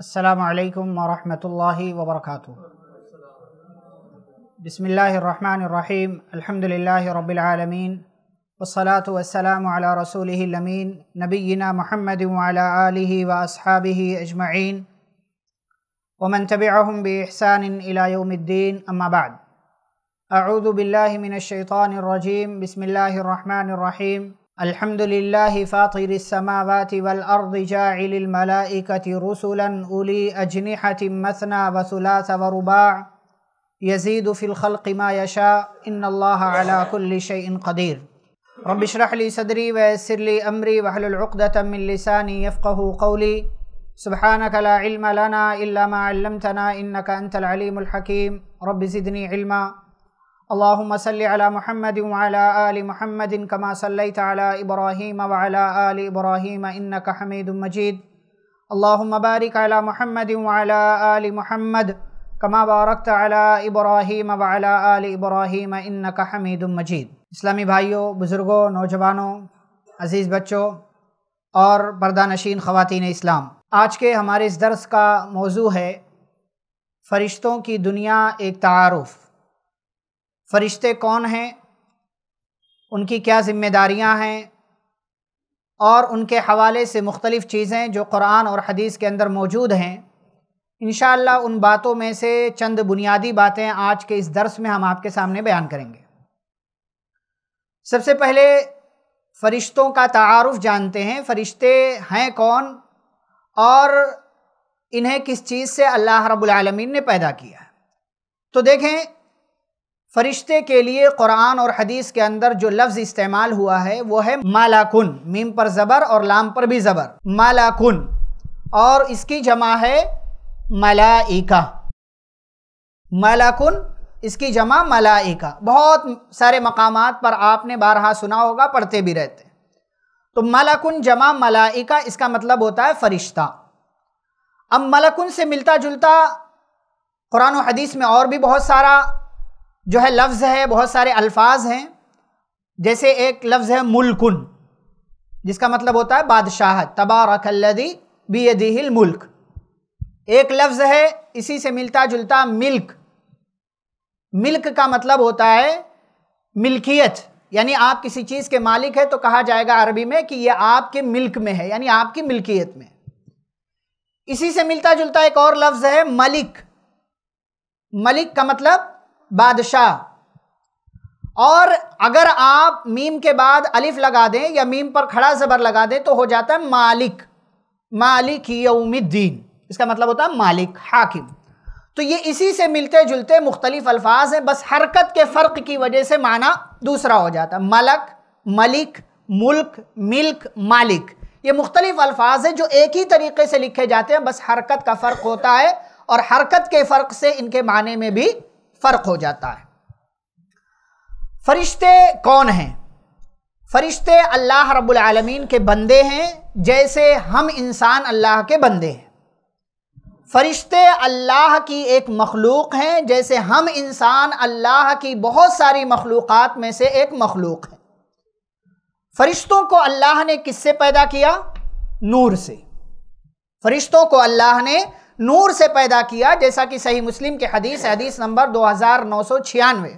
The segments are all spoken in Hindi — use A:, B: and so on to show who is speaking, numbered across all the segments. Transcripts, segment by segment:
A: السلام عليكم ورحمة الله وبركاته بسم الله الرحمن الرحيم الحمد لله رب العالمين والصلاة والسلام على رسوله الأمين نبينا محمد وعلى آله وأصحابه أجمعين ومن تبعهم بإحسان إلى يوم الدين أما بعد أعوذ بالله من الشيطان الرجيم بسم الله الرحمن الرحيم الحمد لله فاطر السماوات والأرض جاعل الملائكة رسلا أولي أجنحة مثنى وثلاث ورباع يزيد في الخلق ما يشاء إن الله على كل شيء قدير رب اشرح لي صدري ويسر لي أمري واحلل عقدة من لساني يفقه قولي سبحانك لا علم لنا إلا ما علمتنا إنك أنت العليم الحكيم رب زدني علما अल्लाहुम्म सल्लि अला मुहम्मद वाला आल मुहम्मद कमा सल्लैत अला इब्राहीम वाला आल इब्राहीम इन्नक हमीद मजीद अल्लाहुम्म बारिक अला मुहम्मद वाला आल मुहम्मद कमा बारकत अला इब्राहीम वाला आल इब्राहीम इन्नक हमीद मजीद इस्लामी भाइयों बुज़ुर्गों नौजवानों अज़ीज़ बच्चों और पर्दा नशीन ख़वान इस्लाम आज के हमारे इस दर्स का मौजू है फ़रिश्तों की दुनिया एक तारफ़ फरिश्ते कौन हैं उनकी क्या ज़िम्मेदारियां हैं और उनके हवाले से मुख्तलिफ़ चीज़ें जो कुरान और हदीस के अंदर मौजूद हैं इन उन बातों में से चंद बुनियादी बातें आज के इस दर्स में हम आपके सामने बयान करेंगे सबसे पहले फरिश्तों का तारफ़ जानते हैं फरिश्ते हैं कौन और इन्हें किस चीज़ से अल्लाह रब्बुल रबालमीन ने पैदा किया तो देखें फरिश्ते के लिए कुरान और हदीस के अंदर जो लफ्ज़ इस्तेमाल हुआ है वो है मालाकुन मीम पर ज़बर और लाम पर भी ज़बर मालाकुन और इसकी जमा है मलाइका मलाकुन इसकी जमा मलाइका बहुत सारे मकाम पर आपने बारहा सुना होगा पढ़ते भी रहते हैं तो मलाकुन जमा मलाइका इसका मतलब होता है फ़रिश्ता अब मलाकुन से मिलता जुलता कुरान हदीस में और भी बहुत सारा जो है लफ्ज़ है बहुत सारे अल्फाज हैं जैसे एक लफ्ज़ है मुल्कुन जिसका मतलब होता है बादशाह तबारकल्लदी बीदिल मुल्क एक लफ्ज़ है इसी से मिलता जुलता मिल्क मिल्क का मतलब होता है मिल्कियत यानी आप किसी चीज़ के मालिक है तो कहा जाएगा अरबी में कि ये आपके मिल्क में है यानी आपकी मिल्कियत में इसी से मिलता जुलता एक और लफ्ज़ है मलिक मलिक का मतलब बादशाह और अगर आप मीम के बाद अलिफ लगा दें या मीम पर खड़ा ज़बर लगा दें तो हो जाता है मालिक मालिक यौमिद्दीन इसका मतलब होता है मालिक हाकिम तो ये इसी से मिलते जुलते मुख्तलिफ अल्फाज हैं बस हरकत के फ़र्क की वजह से माना दूसरा हो जाता है मलक मलिक मुल्क मिल्क मालिक ये मुख्तलिफ अल्फाज हैं जो एक ही तरीके से लिखे जाते हैं बस हरकत का फ़र्क होता है और हरकत के फ़र्क से इनके माने में भी फ़र्क हो जाता है फरिश्ते कौन हैं फरिश्ते अल्लाह रब्बुल आलमीन के बंदे हैं जैसे हम इंसान अल्लाह के बंदे हैं फरिश्ते अल्लाह की एक मखलूक हैं जैसे हम इंसान अल्लाह की बहुत सारी मखलूक़ात में से एक मखलूक है फरिश्तों को अल्लाह ने किससे पैदा किया नूर से फरिश्तों को अल्लाह ने नूर से पैदा किया जैसा कि सही मुस्लिम के हदीस हदीस नंबर दो हज़ार नौ सौ छियानवे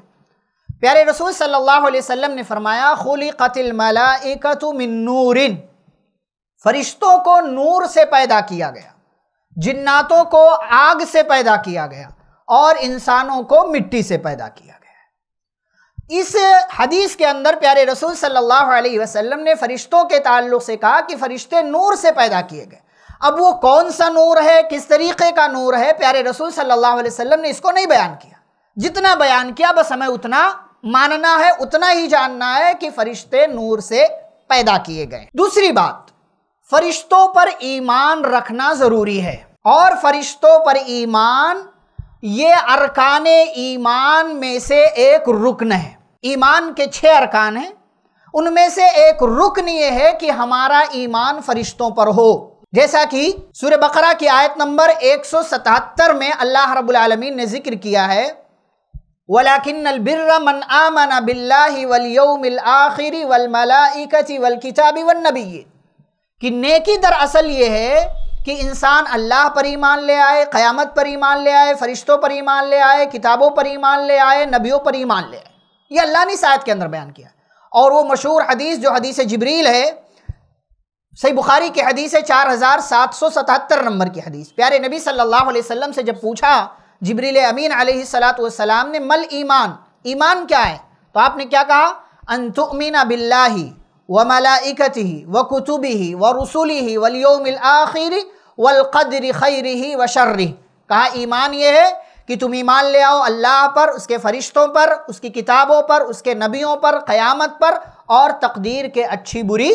A: प्यारे रसूल सल्लल्लाहु अलैहि वसल्लम ने फरमाया खुली कतिल मिन नूरिन फरिश्तों को नूर से पैदा किया गया जिन्नातों को आग से पैदा किया गया और इंसानों को मिट्टी से पैदा किया गया इस हदीस के अंदर प्यारे रसूल सल्लल्लाहु अलैहि वसल्लम ने फरिश्तों के ताल्लुक से कहा कि फरिश्ते नूर से पैदा किए गए अब वो कौन सा नूर है किस तरीके का नूर है प्यारे रसूल सल्लल्लाहु अलैहि वसल्लम ने इसको नहीं बयान किया जितना बयान किया बस हमें उतना मानना है उतना ही जानना है कि फरिश्ते नूर से पैदा किए गए दूसरी बात फरिश्तों पर ईमान रखना ज़रूरी है और फरिश्तों पर ईमान ये अरकान ईमान में से एक रुकन है ईमान के छः अरकान हैं उनमें से एक रुकन ये है कि हमारा ईमान फरिश्तों पर हो जैसा कि सूर्य बकरा की आयत नंबर 177 में अल्लाह रब्बुल आलमीन ने जिक्र किया है वलाकिन आखिरी वल वल किताबी वन नबी कि नेकी दरअसल ये है कि इंसान अल्लाह पर ईमान ले आए क़यामत पर ईमान ले आए फरिश्तों पर ईमान ले आए किताबों पर ईमान ले आए नबियों पर ईमान ले आए ये अल्लाह ने इस आयत के अंदर बयान किया और वो मशहूर हदीस जो हदीस जबरील है सही बुखारी की हदीस है चार हज़ार सात सौ सतहत्तर नंबर की हदीस प्यारे नबी सल्लल्लाहु अलैहि वसल्लम से जब पूछा जबरील अमीन सलाम ने मल ईमान ईमान क्या है तो आपने क्या कहा अनतुमिना बिल्ला व मलाइकत ही व कुतुबी ही व रसूली ही वलियोमिल आखिर वलक़दर खैर ही व शर्र कहा ईमान ये है कि तुम ईमान ले आओ अल्लाह पर उसके फरिश्तों पर उसकी किताबों पर उसके नबियों पर क़यामत पर और तकदीर के अच्छी बुरी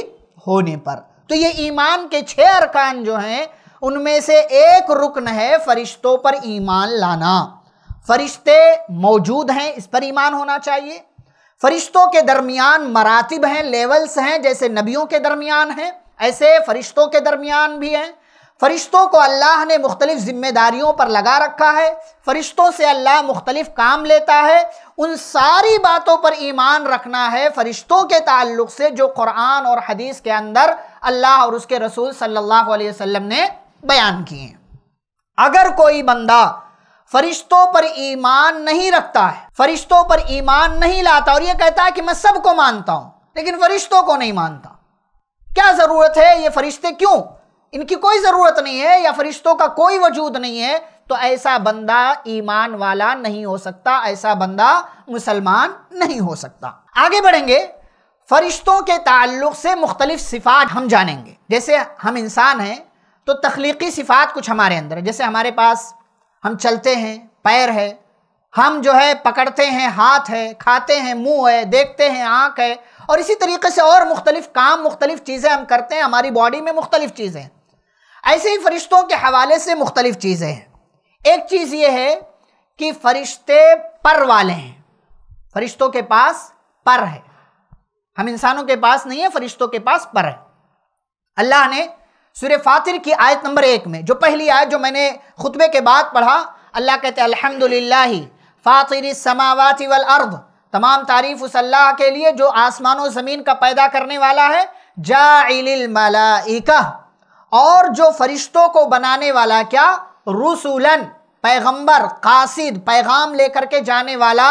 A: होने पर तो ये ईमान के छह अरकान जो हैं उनमें से एक रुकन है फरिश्तों पर ईमान लाना फरिश्ते मौजूद हैं इस पर ईमान होना चाहिए फरिश्तों के दरमियान मरातब हैं लेवल्स हैं जैसे नबियों के दरमियान हैं ऐसे फरिश्तों के दरमियान भी हैं फरिश्तों को अल्लाह ने मुख्तलिफ ज़िम्मेदारियों पर लगा रखा है फरिश्तों से अल्लाह मुख्तलिफ काम लेता है उन सारी बातों पर ईमान रखना है फरिश्तों के ताल्लुक से जो कुरान और हदीस के अंदर अल्लाह और उसके रसूल सल्लल्लाहु अलैहि वसल्लम ने बयान किए अगर कोई बंदा फरिश्तों पर ईमान नहीं रखता है फरिश्तों पर ईमान नहीं लाता और ये कहता है कि मैं सबको मानता हूं लेकिन फरिश्तों को नहीं मानता क्या ज़रूरत है ये फरिश्ते क्यों इनकी कोई ज़रूरत नहीं है या फरिश्तों का कोई वजूद नहीं है तो ऐसा बंदा ईमान वाला नहीं हो सकता ऐसा बंदा मुसलमान नहीं हो सकता आगे बढ़ेंगे फरिश्तों के ताल्लुक से मुख्तलिफ सिफात हम जानेंगे जैसे हम इंसान हैं तो तख्लीकी सिफात कुछ हमारे अंदर है जैसे हमारे पास हम चलते हैं पैर है हम जो है पकड़ते हैं हाथ है खाते हैं मुंह है देखते हैं आँख है और इसी तरीके से और मुख्तलिफ काम मुख्तलिफ चीज़ें हम करते हैं हमारी बॉडी में मुख्तलिफ चीज़ें ऐसे ही फरिश्तों के हवाले से मुख्तलिफ चीज़ें हैं एक चीज यह है कि फरिश्ते पर वाले हैं फरिश्तों के पास पर है हम इंसानों के पास नहीं है फरिश्तों के पास पर है अल्लाह ने सूर्य फातिर की आयत नंबर एक में जो पहली आयत जो मैंने खुतबे के बाद पढ़ा अल्लाह कहते अलहमदिल्ला फ़ातिर समावाति वल अर्द तमाम तारीफ उस अल्लाह के लिए जो आसमानों ज़मीन का पैदा करने वाला है जा मलाइका और जो फरिश्तों को बनाने वाला क्या रसूलन पैगंबर कासिद पैगाम लेकर के जाने वाला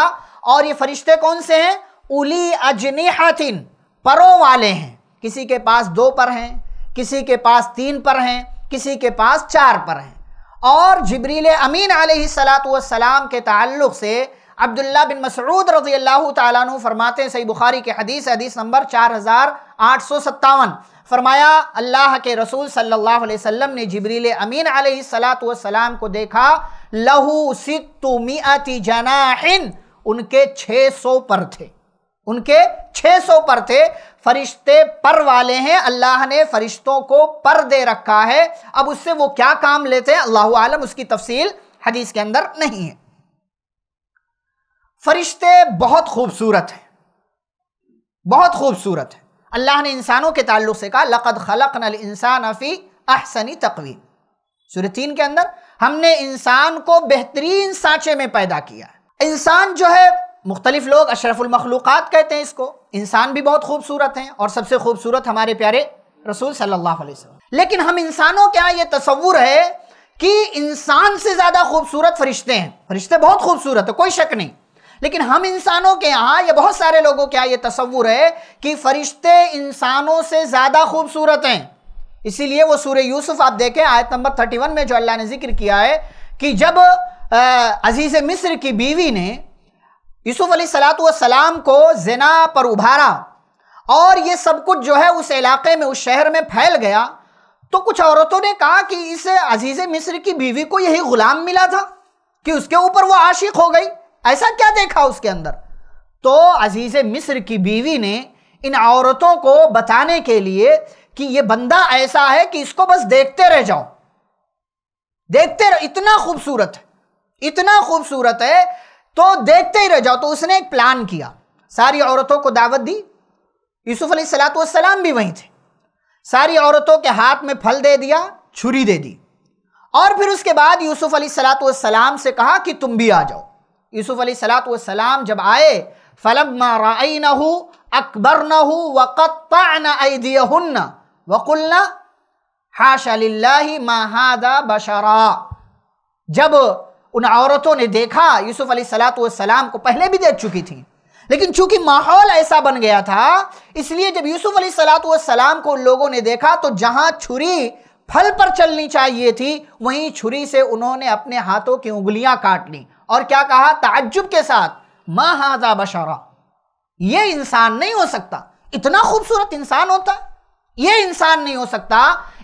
A: और ये फरिश्ते कौन से हैं उली अजनिहतिन परों वाले हैं किसी के पास दो पर हैं किसी के पास तीन पर हैं किसी के पास चार पर हैं और जबरील अमीन सलाम के ताल्लुक़ से अब्दुल्ला बिन मसरूद रजी अल्लाह तु फरमाते हैं सही बुखारी के हदीस हदीस नंबर चार हज़ार आठ सौ सत्तावन फरमाया अल्लाह के रसूल सल्लल्लाहु अलैहि वसल्लम ने जबरील अमीन सलाम को देखा लहू सितुमियति जनाहिन उनके 600 पर थे उनके 600 पर थे फरिश्ते पर वाले हैं अल्लाह ने फरिश्तों को पर दे रखा है अब उससे वो क्या काम लेते हैं अल्लाह आलम उसकी तफसील हदीस के अंदर नहीं है फरिश्ते बहुत खूबसूरत हैं बहुत खूबसूरत हैं अल्लाह ने इंसानों के ताल्लुक से कहा लक़द खलक नल इंसान अफ़ी अहसनी तकवी सुरतीन के अंदर हमने इंसान को बेहतरीन सांचे में पैदा किया इंसान जो है मुख्तलिफ लोग अशरफुलमखलूक़ात कहते हैं इसको इंसान भी बहुत खूबसूरत हैं और सबसे खूबसूरत हमारे प्यारे रसूल सल्लल्लाहु अलैहि वसल्लम लेकिन हम इंसानों के यहाँ ये तस्वूर है कि इंसान से ज़्यादा खूबसूरत फरिश्ते हैं फरिश्ते बहुत खूबसूरत है कोई शक नहीं लेकिन हम इंसानों के यहाँ या बहुत सारे लोगों के यहाँ ये तस्वुर है कि फरिश्ते इंसानों से ज़्यादा खूबसूरत हैं इसीलिए वो सूर्य यूसुफ आप देखें आयत नंबर थर्टी वन में जो अल्लाह ने जिक्र किया है कि जब अजीज़ मिस्र की बीवी ने यूसुफ़ सलाम को जना पर उभारा और ये सब कुछ जो है उस इलाके में उस शहर में फैल गया तो कुछ औरतों ने कहा कि इस अजीज़ मिस्र की बीवी को यही ग़ुलाम मिला था कि उसके ऊपर वो आशिक हो गई ऐसा क्या देखा उसके अंदर तो अजीज़ मिस्र की बीवी ने इन औरतों को बताने के लिए कि ये बंदा ऐसा है कि इसको बस देखते रह जाओ देखते रह, इतना खूबसूरत है इतना खूबसूरत है तो देखते ही रह जाओ तो उसने एक प्लान किया सारी औरतों को दावत दी यूसुफ सलाम भी वहीं थे सारी औरतों के हाथ में फल दे दिया छुरी दे दी और फिर उसके बाद यूसुफ सलाम से कहा कि तुम भी आ जाओ यूसुफ़ सलाम जब आए फ़लब माराई न हो अकबर न हो वक़न वकुल्ना महादा बशरा जब उन औरतों ने देखा यूसुफ़ सलाम को पहले भी देख चुकी थी लेकिन चूंकि माहौल ऐसा बन गया था इसलिए जब यूसुफ सलाम को लोगों ने देखा तो जहां छुरी फल पर चलनी चाहिए थी वहीं छुरी से उन्होंने अपने हाथों की उंगलियां काट ली और क्या कहा ताज्जुब के साथ मा हाजा बशरा ये इंसान नहीं हो सकता इतना खूबसूरत इंसान होता ये इंसान नहीं हो सकता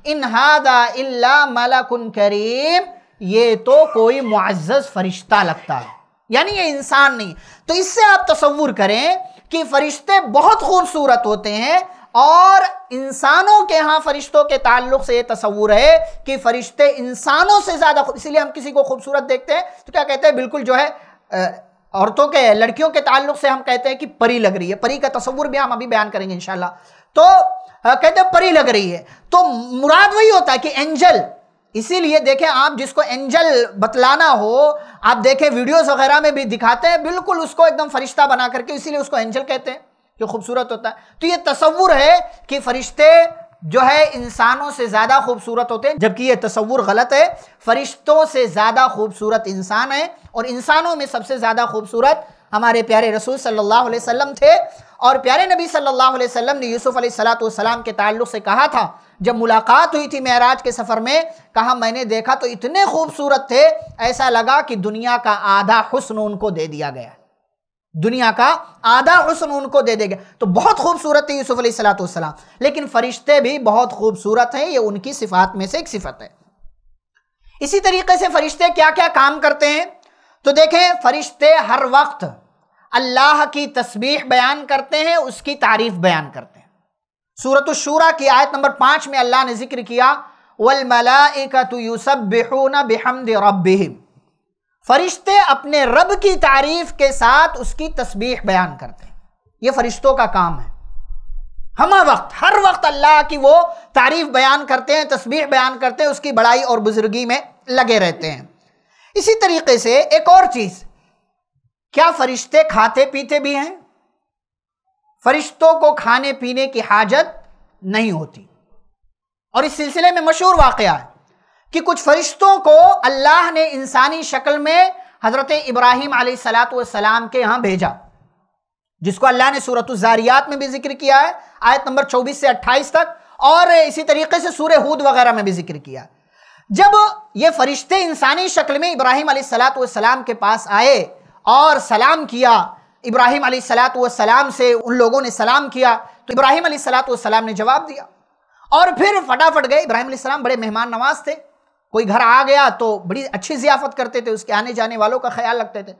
A: इन हादा इल्ला मलकुन करीम ये तो कोई मुआजस फरिश्ता लगता है यानी ये इंसान नहीं तो इससे आप तस्वूर करें कि फरिश्ते बहुत खूबसूरत होते हैं और इंसानों के यहाँ फरिश्तों के ताल्लुक से ये तस्वूर है कि फरिश्ते इंसानों से ज़्यादा इसीलिए हम किसी को खूबसूरत देखते हैं तो क्या कहते हैं बिल्कुल जो है औरतों के लड़कियों के ताल्लुक से हम कहते हैं कि परी लग रही है परी का तस्वूर भी हम अभी बयान करेंगे इन तो कहते हैं परी लग रही है तो मुराद वही होता है कि एंजल इसीलिए देखें आप जिसको एंजल बतलाना हो आप देखें वीडियोस वगैरह में भी दिखाते हैं बिल्कुल उसको एकदम फरिश्ता बना करके इसीलिए उसको एंजल कहते हैं ये खूबसूरत होता है तो ये तस्वुर है कि फरिश्ते जो है इंसानों से ज़्यादा खूबसूरत होते हैं जबकि ये तस्वुर गलत है फरिश्तों से ज़्यादा खूबसूरत इंसान है और इंसानों में सबसे ज़्यादा खूबसूरत हमारे प्यारे रसूल सल्लल्लाहु अलैहि वसल्लम थे और प्यारे नबी सल्लल्लाहु अलैहि वसल्लम ने यूसुफ़ सलाम के ताल्लुक से कहा था जब मुलाकात हुई थी महराज के सफ़र में कहा मैंने देखा तो इतने खूबसूरत थे ऐसा लगा कि दुनिया का आधा हुस्न उनको दे दिया गया दुनिया का आधा हुसन उनको दे देगा तो बहुत खूबसूरत है यूसुफ सलाम लेकिन फरिश्ते भी बहुत खूबसूरत हैं ये उनकी सिफात में से एक सिफत है इसी तरीके से फरिश्ते क्या क्या काम करते हैं तो देखें फरिश्ते हर वक्त अल्लाह की तस्बीह बयान करते हैं उसकी तारीफ बयान करते हैं सूरत शूरा की आयत नंबर पांच में अल्लाह ने जिक्र किया वलमला मलाइका तो यूसब ना बेहमद रब्बिहिम फरिश्ते अपने रब की तारीफ के साथ उसकी तस्बीह बयान करते हैं ये फरिश्तों का काम है हम वक्त हर वक्त अल्लाह की वो तारीफ बयान करते हैं तस्बीह बयान करते हैं उसकी बड़ाई और बुजुर्गी में लगे रहते हैं इसी तरीके से एक और चीज़ क्या फरिश्ते खाते पीते भी हैं फरिश्तों को खाने पीने की हाजत नहीं होती और इस सिलसिले में मशहूर वाकया है कि कुछ फरिश्तों को अल्लाह ने इंसानी शक्ल में हज़रत इब्राहिम सलाम के यहाँ भेजा जिसको अल्लाह ने सूरत ज़ारियात में भी जिक्र किया है आयत नंबर 24 से 28 तक और इसी तरीके से सूर्य हूद वगैरह में भी जिक्र किया जब ये फरिश्ते इंसानी शक्ल में इब्राहिम सलाम के पास आए और सलाम किया इब्राहिम सलाम से उन लोगों ने सलाम किया तो इब्राहिम सलाम ने जवाब दिया और फिर फटाफट गए इब्राहिम सलाम बड़े मेहमान नवाज थे कोई घर आ गया तो बड़ी अच्छी जियाफत करते थे उसके आने जाने वालों का ख्याल रखते थे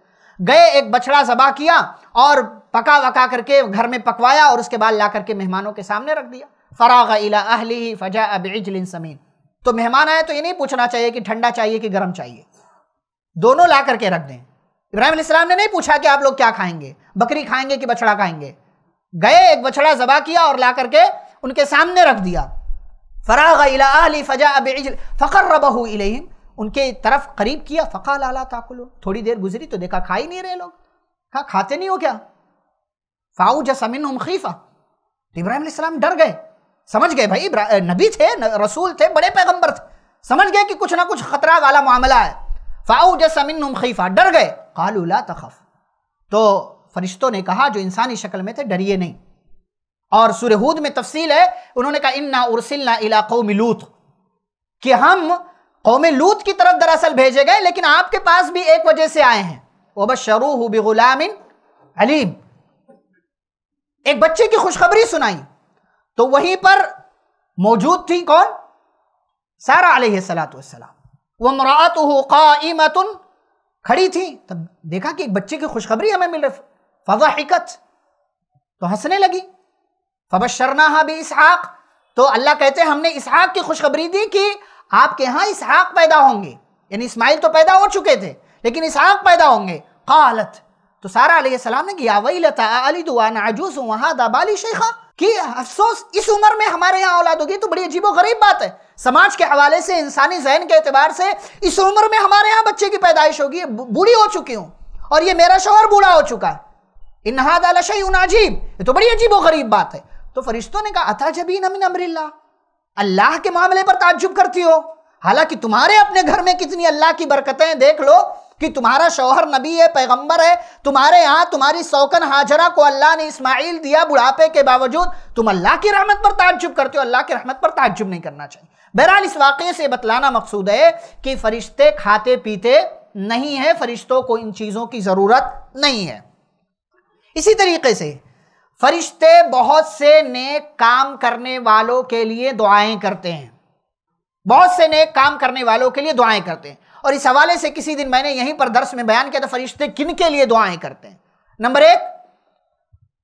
A: गए एक बछड़ा जबा किया और पका वका करके घर में पकवाया और उसके बाद ला करके मेहमानों के सामने रख दिया फ़राग इला अहली फ़जा अब इजलिन समीन तो मेहमान आए तो ये नहीं पूछना चाहिए कि ठंडा चाहिए कि गर्म चाहिए दोनों ला करके रख दें इब्राहिम ने नहीं पूछा कि आप लोग क्या खाएंगे बकरी खाएंगे कि बछड़ा खाएंगे गए एक बछड़ा जबा किया और ला करके उनके सामने रख दिया फ़राग अली फ़जा अब फ़कर रबहू इलेम उनके तरफ करीब किया फ़का लाला ताकुलो थोड़ी देर गुजरी तो देखा खा ही नहीं रहे लोग कहा खाते नहीं हो क्या फ़ाऊ जसमिन उमखीफ़ा तो इब्राहिम डर गए समझ गए भाई नबी थे न, रसूल थे बड़े पैगम्बर थे समझ गए कि कुछ ना कुछ खतरा वाला मामला है फ़ाऊ जसमिन उमखीफ़ा डर गए कालूला तखफ तो फरिश्तों ने कहा जो इंसानी शक्ल में थे डरिए नहीं और सुरहूद में तफसील है उन्होंने कहा इन्ना उर्सिलना इला कौम लूत कि हम कौम लूत की तरफ दरअसल भेजे गए लेकिन आपके पास भी एक वजह से आए हैं वह शरूह बिगुलामिन अलीम एक बच्चे की खुशखबरी सुनाई तो वहीं पर मौजूद थी कौन सारा सलाम वह मरात खड़ी थी तब देखा कि एक बच्चे की खुशखबरी हमें मिल रही फजा तो हंसने लगी फबशरना भी इसहाक तो अल्लाह कहते हैं हमने इसहाक की खुशखबरी दी कि आपके यहाँ इसहाक पैदा होंगे यानी इस्माइल तो पैदा हो चुके थे लेकिन इसहाक पैदा होंगे कालत तो सारा ने किया वही लता अली दुआ वहाँ दाबाली शेखा कि अफसोस इस उम्र में हमारे यहाँ औलाद होगी तो बड़ी अजीब गरीब बात है समाज के हवाले से इंसानी जहन के अतबार से इस उम्र में हमारे यहाँ बच्चे की पैदाइश होगी बूढ़ी हो चुकी हूँ और ये मेरा शोहर बूढ़ा हो चुका है इनहाद उन अजीब ये तो बड़ी अजीब गरीब बात है तो फरिश्तों ने कहा अथा जबीन नमिन अमरिल्ला अल्लाह के मामले पर ताज्जुब करती हो हालांकि तुम्हारे अपने घर में कितनी अल्लाह की बरकतें देख लो कि तुम्हारा शौहर नबी है पैगंबर है तुम्हारे यहाँ तुम्हारी सौकन हाजरा को अल्लाह ने इस्माइल दिया बुढ़ापे के बावजूद तुम अल्लाह की रहमत पर ताज्जुब करते हो अल्लाह की रहमत पर ताज्जुब नहीं करना चाहिए बहरहाल इस वाक़े से बतलाना मकसूद है कि फरिश्ते खाते पीते नहीं है फरिश्तों को इन चीज़ों की ज़रूरत नहीं है इसी तरीके से फरिश्ते बहुत से नेक काम करने वालों के लिए दुआएं करते हैं बहुत से नेक काम करने वालों के लिए दुआएं करते हैं और इस हवाले से किसी दिन मैंने यहीं पर दर्श में बयान किया था फरिश्ते किन के लिए दुआएं करते हैं नंबर एक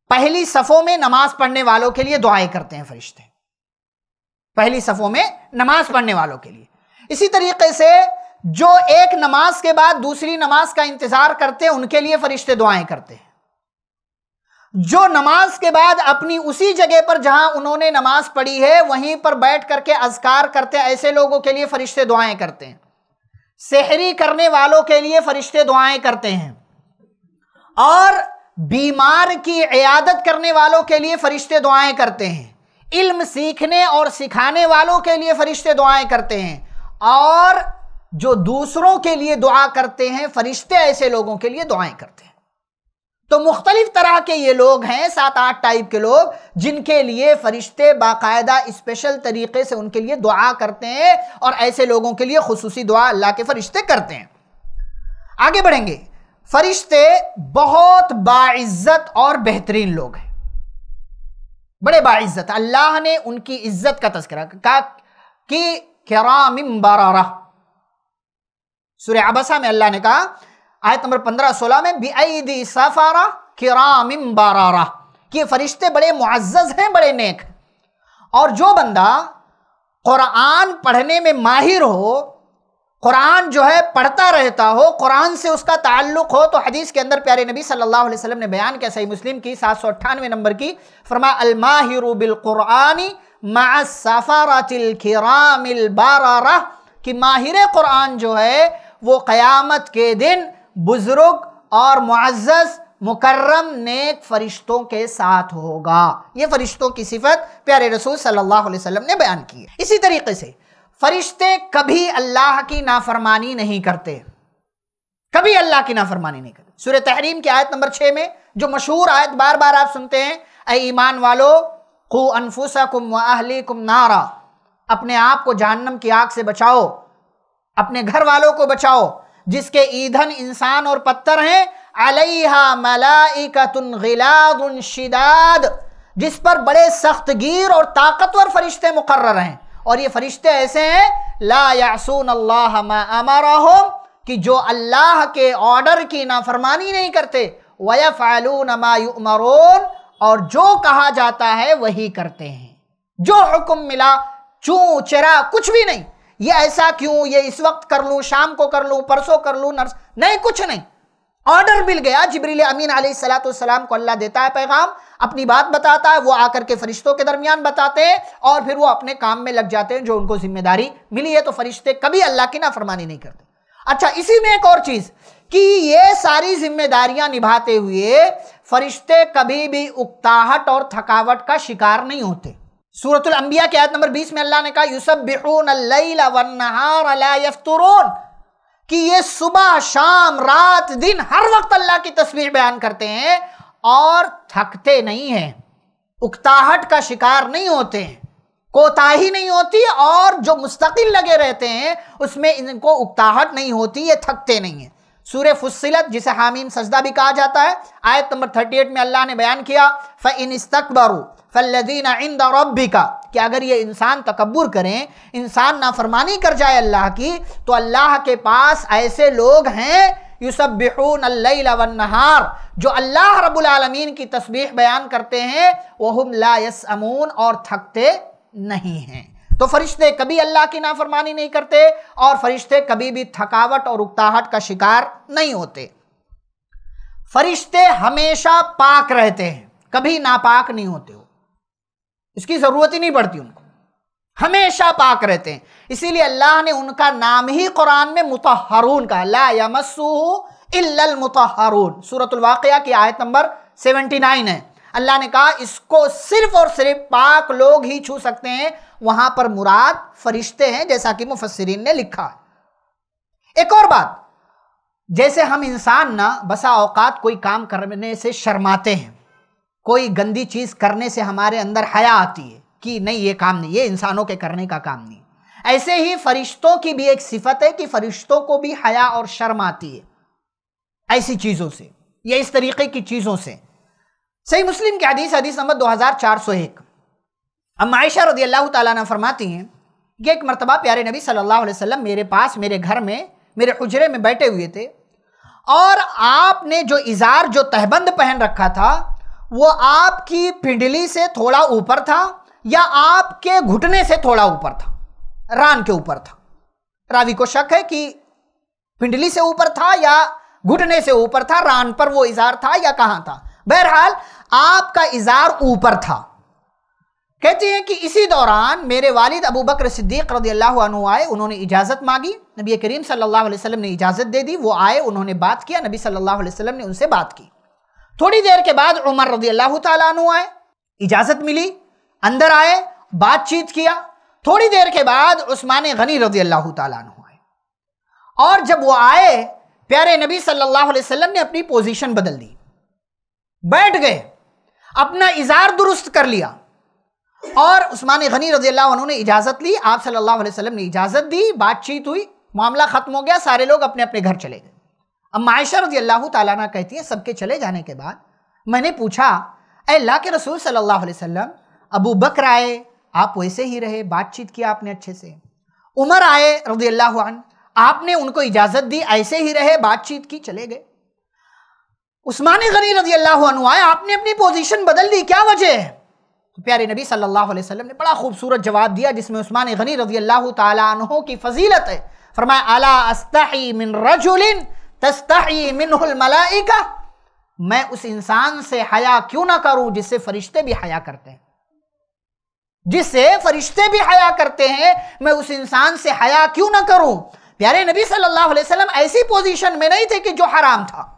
A: पहली सफ़ों में नमाज पढ़ने वालों के लिए दुआएं करते हैं फरिश्ते पहली सफ़ों में नमाज पढ़ने वालों के लिए इसी तरीके से जो एक नमाज के बाद दूसरी नमाज का इंतज़ार करते हैं उनके लिए फरिश्ते दुआएं करते हैं जो नमाज के बाद अपनी उसी जगह पर जहां उन्होंने नमाज पढ़ी है वहीं पर बैठ करके अजकार करते हैं ऐसे लोगों के लिए फरिश्ते दुआएं करते हैं सहरी करने वालों के लिए फरिश्ते दुआएं करते हैं और बीमार की इयादत करने वालों के लिए फरिश्ते दुआएं करते हैं इल्म सीखने और सिखाने वालों के लिए फरिश्ते दुआएं करते हैं और जो दूसरों के लिए दुआ करते हैं फरिश्ते ऐसे लोगों के लिए दुआएं करते हैं तो मुख्तलिफ तरह के ये लोग हैं सात आठ टाइप के लोग जिनके लिए फरिश्ते बाकायदा स्पेशल तरीके से उनके लिए दुआ करते हैं और ऐसे लोगों के लिए खसूसी दुआ अल्लाह के फरिश्ते करते हैं आगे बढ़ेंगे फरिश्ते बहुत बाइज्जत और बेहतरीन लोग हैं बड़े बाइज्जत अल्लाह ने उनकी इज्जत का तस्करा कहा कि क्या बारा सुर अबसा में अल्लाह ने कहा आयत नंबर पंद्रह सोलह में बेदी सफ़ारा किरामिम बारारा कि फरिश्ते बड़े मुआज़ हैं बड़े नेक और जो बंदा क़ुरान पढ़ने में माहिर हो कुरान जो है पढ़ता रहता हो कुरान से उसका ताल्लुक हो तो हदीस के अंदर प्यारे नबी सल्लल्लाहु अलैहि वसल्लम ने बयान किया सही मुस्लिम की सात सौ अट्ठानवे नंबर की फरमा मा बिलकुरानी किरामिल बारारा कि माहिर कुरान जो है वो क़यामत के दिन बुज़ुर्ग और मुआज़ मुकर्रम नेक फरिश्तों के साथ होगा ये फरिश्तों की सिफत प्यारे रसूल सल्लल्लाहु अलैहि वसल्लम ने बयान की है इसी तरीके से फरिश्ते कभी अल्लाह की नाफरमानी नहीं करते कभी अल्लाह की नाफरमानी नहीं करते सूर्य तहरीम की आयत नंबर छः में जो मशहूर आयत बार बार आप सुनते हैं अ ईमान वालो को अनफूसा कुम वाहली कुम नारा अपने आप को जहन्नम की आग से बचाओ अपने घर वालों को बचाओ जिसके ईंधन इंसान और पत्थर हैं अलैहा मलाइकतुन गिलादुन शिदाद जिस पर बड़े सख्त गिर और ताकतवर फरिश्ते मुकर्र हैं और ये फरिश्ते ऐसे हैं ला यासून अल्लाह कि जो अल्लाह के ऑर्डर की नाफरमानी नहीं करते वया फालून और जो कहा जाता है वही करते हैं जो हुक्म मिला चू चरा कुछ भी नहीं ये ऐसा क्यों ये इस वक्त कर लूं शाम को कर लूं परसों कर लूं नर्स नहीं कुछ नहीं ऑर्डर मिल गया जिब्रील अमीन सलाम को अल्लाह देता है पैगाम अपनी बात बताता है वो आकर के फरिश्तों के दरमियान बताते हैं और फिर वो अपने काम में लग जाते हैं जो उनको जिम्मेदारी मिली है तो फरिश्ते कभी अल्लाह की नाफरमानी नहीं करते अच्छा इसी में एक और चीज़ कि ये सारी जिम्मेदारियां निभाते हुए फरिश्ते कभी भी उकताहट और थकावट का शिकार नहीं होते सूरत अंबिया के आयत नंबर 20 में अल्लाह ने कहा यूसबिहून कि ये सुबह शाम रात दिन हर वक्त अल्लाह की तस्वीर बयान करते हैं और थकते नहीं हैं उकताहट का शिकार नहीं होते हैं कोताही नहीं होती और जो मुस्तकिल लगे रहते हैं उसमें इनको उकताहट नहीं होती ये थकते नहीं हैं सूर्य फुसिलत जिसे हामीम सजदा भी कहा जाता है आयत नंबर थर्टी एट में अल्लाह ने बयान किया फ़ इस्तकबरू फ़ल्लिन इंद रबी का कि अगर ये इंसान तकबर करें इंसान नाफरमानी कर जाए अल्लाह की तो अल्लाह के पास ऐसे लोग हैं यूसब बिहूनहार जो अल्लाह रबालमीन की तस्बीह बयान करते हैं हम ला अमून और थकते नहीं हैं तो फरिश्ते कभी अल्लाह की नाफरमानी नहीं करते और फरिश्ते कभी भी थकावट और उकताहट का शिकार नहीं होते फरिश्ते हमेशा पाक रहते हैं कभी नापाक नहीं होते हो इसकी ज़रूरत ही नहीं पड़ती उनको हमेशा पाक रहते हैं इसीलिए अल्लाह ने उनका नाम ही कुरान में मुतहरून कहा ला यमसू मुतहरून सूरतवाक़ की आयत नंबर सेवेंटी नाइन है अल्लाह ने कहा इसको सिर्फ और सिर्फ पाक लोग ही छू सकते हैं वहां पर मुराद फरिश्ते हैं जैसा कि मुफसरीन ने लिखा है एक और बात जैसे हम इंसान ना बसा औकात कोई काम करने से शर्माते हैं कोई गंदी चीज़ करने से हमारे अंदर हया आती है कि नहीं ये काम नहीं ये इंसानों के करने का काम नहीं ऐसे ही फरिश्तों की भी एक सिफत है कि फरिश्तों को भी हया और शर्म आती है ऐसी चीज़ों से या इस तरीके की चीज़ों से सही मुस्लिम के हदीस हदीस नंबर एक अब मायशा रदी अल्लाह तला फरमाती हैं कि एक मरतबा प्यारे नबी सल्लल्लाहु अलैहि वसल्लम मेरे पास मेरे घर में मेरे उजरे में बैठे हुए थे और आपने जो इज़ार जो तहबंद पहन रखा था वो आपकी पिंडली से थोड़ा ऊपर था या आपके घुटने से थोड़ा ऊपर था रान के ऊपर था रावी को शक है कि पिंडली से ऊपर था या घुटने से ऊपर था रान पर वो इज़ार था या कहाँ था बहरहाल आपका इज़ार ऊपर था कहते हैं कि इसी दौरान मेरे वालिद अबू बकर सिद्दीक रदी अल्लाह आए उन्होंने इजाज़त मांगी नबी करीम सल्लल्लाहु अलैहि वसल्लम ने इजाज़त दे दी वो आए उन्होंने बात किया नबी सल्लल्लाहु अलैहि वसल्लम ने उनसे बात की थोड़ी देर के बाद उमर रदी अल्लाह तु आए इजाज़त मिली अंदर आए बातचीत किया थोड़ी देर के बाद उस्मान गनी रदी अल्लाह तु आए और जब वो आए प्यारे नबी सल्लल्लाहु अलैहि वसल्लम ने अपनी पोजिशन बदल दी बैठ गए अपना इजार दुरुस्त कर लिया और उस्मान गनी रजी उन्होंने ने इजाज़त ली आप सल्लल्लाहु अलैहि वसल्लम ने इजाज़त दी बातचीत हुई मामला ख़त्म हो गया सारे लोग अपने अपने घर चले गए अब मायशा रजी अल्लाह तला कहती है सबके चले जाने के बाद मैंने पूछा अल्लाह के रसूल सल्ला अलैहि अबू बकर आए आप वैसे ही रहे बातचीत की आपने अच्छे से उमर आए रजी अल्लाह आपने उनको इजाज़त दी ऐसे ही रहे बातचीत की चले गए उस्मान गनी रजी अल्लाह आए आपने अपनी पोजीशन बदल दी क्या वजह है तो प्यारे नबी सल्लल्लाहु अलैहि वसल्लम ने बड़ा खूबसूरत जवाब दिया जिसमें उस्मान गनी रजी अल्लाह तहों की फजीलत है फरमाया अला अस्तही मिन तस्तही मैं उस इंसान से हया क्यों ना करूं जिससे फरिश्ते भी हया करते हैं जिससे फरिश्ते भी हया करते हैं मैं उस इंसान से हया क्यों ना करूं प्यारे नबी सल्लल्लाहु अलैहि वसल्लम ऐसी पोजीशन में नहीं थे कि जो हराम था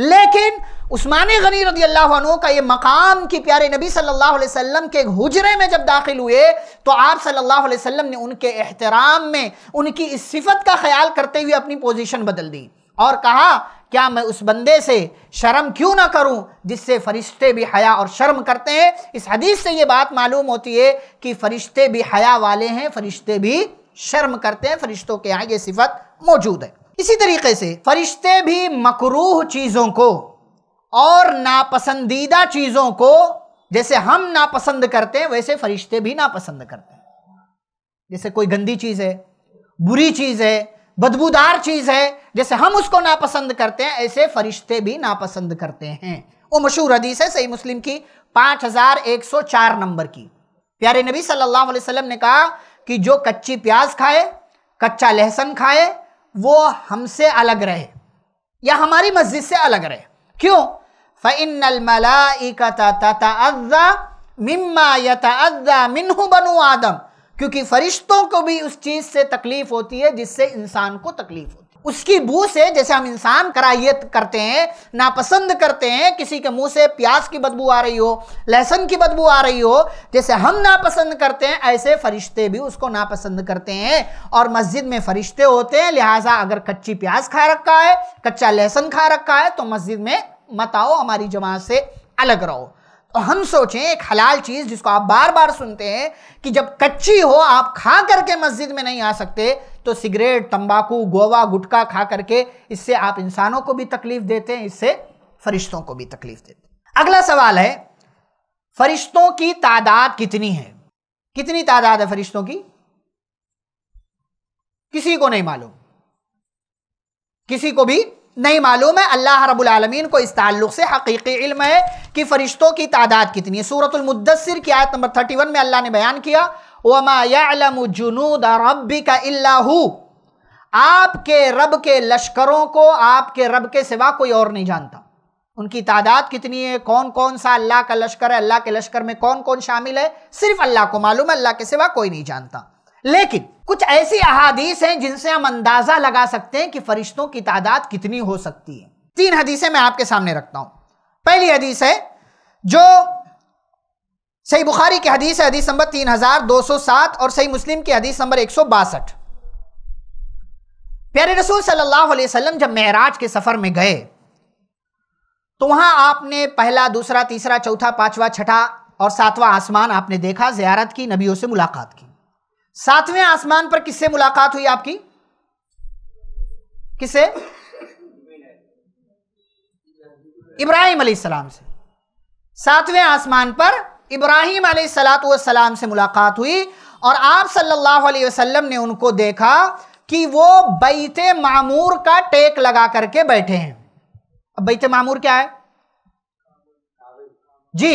A: लेकिन उस्मान गनी रदी अल्लाह का ये मकाम कि प्यारे नबी सल्लल्लाहु अलैहि वसल्लम के हुजरे में जब दाखिल हुए तो आप सल्लल्लाहु अलैहि वसल्लम ने उनके एहतराम में उनकी इस सिफत का ख्याल करते हुए अपनी पोजीशन बदल दी और कहा क्या मैं उस बंदे से शर्म क्यों ना करूं जिससे फरिश्ते भी हया और शर्म करते हैं इस हदीस से ये बात मालूम होती है कि फरिश्ते भी हया वाले हैं फरिश्ते भी शर्म करते हैं फरिश्तों के यहाँ ये सिफत मौजूद है इसी तरीके से फरिश्ते भी मकरूह चीज़ों को और नापसंदीदा चीज़ों को जैसे हम नापसंद करते हैं वैसे फरिश्ते भी नापसंद करते हैं जैसे कोई गंदी चीज़ है बुरी चीज़ है बदबूदार चीज़ है जैसे हम उसको नापसंद करते हैं ऐसे फरिश्ते भी नापसंद करते हैं वो मशहूर हदीस है सही मुस्लिम की 5104 नंबर की प्यारे नबी सल्लल्लाहु अलैहि वसल्लम ने कहा कि जो कच्ची प्याज खाए कच्चा लहसन खाए वो हमसे अलग रहे या हमारी मस्जिद से अलग रहे क्यों फ़ैन मिम्मा मिनहु बनु आदम क्योंकि फरिश्तों को भी उस चीज़ से तकलीफ़ होती है जिससे इंसान को तकलीफ़ होती है उसकी बू से जैसे हम इंसान कराहियत करते हैं नापसंद करते हैं किसी के मुंह से प्याज की बदबू आ रही हो लहसुन की बदबू आ रही हो जैसे हम नापसंद करते हैं ऐसे फरिश्ते भी उसको नापसंद करते हैं और मस्जिद में फरिश्ते होते हैं लिहाजा अगर कच्ची प्याज खा रखा है कच्चा लहसुन खा रखा है तो मस्जिद में मत आओ हमारी जमात से अलग रहो तो हम सोचें एक हलाल चीज़ जिसको आप बार बार सुनते हैं कि जब कच्ची हो आप खा करके मस्जिद में नहीं आ सकते तो सिगरेट तंबाकू गोवा गुटखा खा करके इससे आप इंसानों को भी तकलीफ देते हैं इससे फरिश्तों को भी तकलीफ देते हैं अगला सवाल है फरिश्तों की तादाद कितनी है कितनी तादाद है फरिश्तों की किसी को नहीं मालूम किसी को भी नहीं मालूम है अल्लाह रब्बुल आलमीन को इस ताल्लुक से हकीकी इल्म है कि फरिश्तों की तादाद कितनी है सूरतमदसर की आयत नंबर थर्टी वन में अल्लाह ने बयान किया वमा जुनूद रब्बी का अल्लाहू आपके रब के लश्करों को आपके रब के सिवा कोई और नहीं जानता उनकी तादाद कितनी है कौन कौन सा अल्लाह का लश्कर है अल्लाह के लश्कर में कौन कौन शामिल है सिर्फ अल्लाह को मालूम है अल्लाह के सिवा कोई नहीं जानता लेकिन कुछ ऐसी अहादीस हैं जिनसे हम अंदाजा लगा सकते हैं कि फरिश्तों की तादाद कितनी हो सकती है तीन हदीसें मैं आपके सामने रखता हूं पहली हदीस है जो सही बुखारी की हदीस है हदीस नंबर 3207 और सही मुस्लिम की हदीस नंबर एक प्यारे रसूल सल्लल्लाहु अलैहि वसल्लम जब महराज के सफ़र में गए तो वहां आपने पहला दूसरा तीसरा चौथा पांचवा छठा और सातवां आसमान आपने देखा जियारत की नबियों से मुलाकात की सातवें आसमान पर किससे मुलाकात हुई आपकी किसे इब्राहिम सलाम से सातवें आसमान पर इब्राहिम सलाम से मुलाकात हुई और आप सल्लल्लाहु अलैहि वसल्लम ने उनको देखा कि वो बैत मामूर का टेक लगा करके बैठे हैं अब बैत मामूर क्या है जी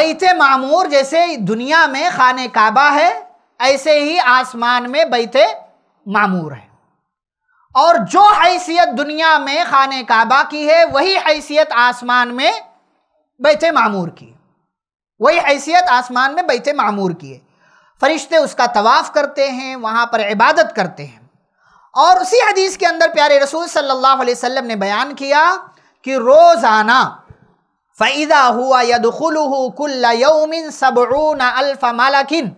A: बैत मामूर जैसे दुनिया में खान काबा है ऐसे ही आसमान में बैठे मामूर हैं और जो हैसियत दुनिया में खाने काबा की है वही हैसियत आसमान में बैठे मामूर की वही हैसियत आसमान में बैठे मामूर की है फरिश्ते उसका तवाफ़ करते हैं वहाँ पर इबादत करते हैं और उसी हदीस के अंदर प्यारे रसूल सल्लल्लाहु अलैहि वसल्लम ने बयान किया कि रोज़ाना फ़ैदा हुआ यदखुल कुल्ला यौमिन सबरून अल्फ़ मालकिन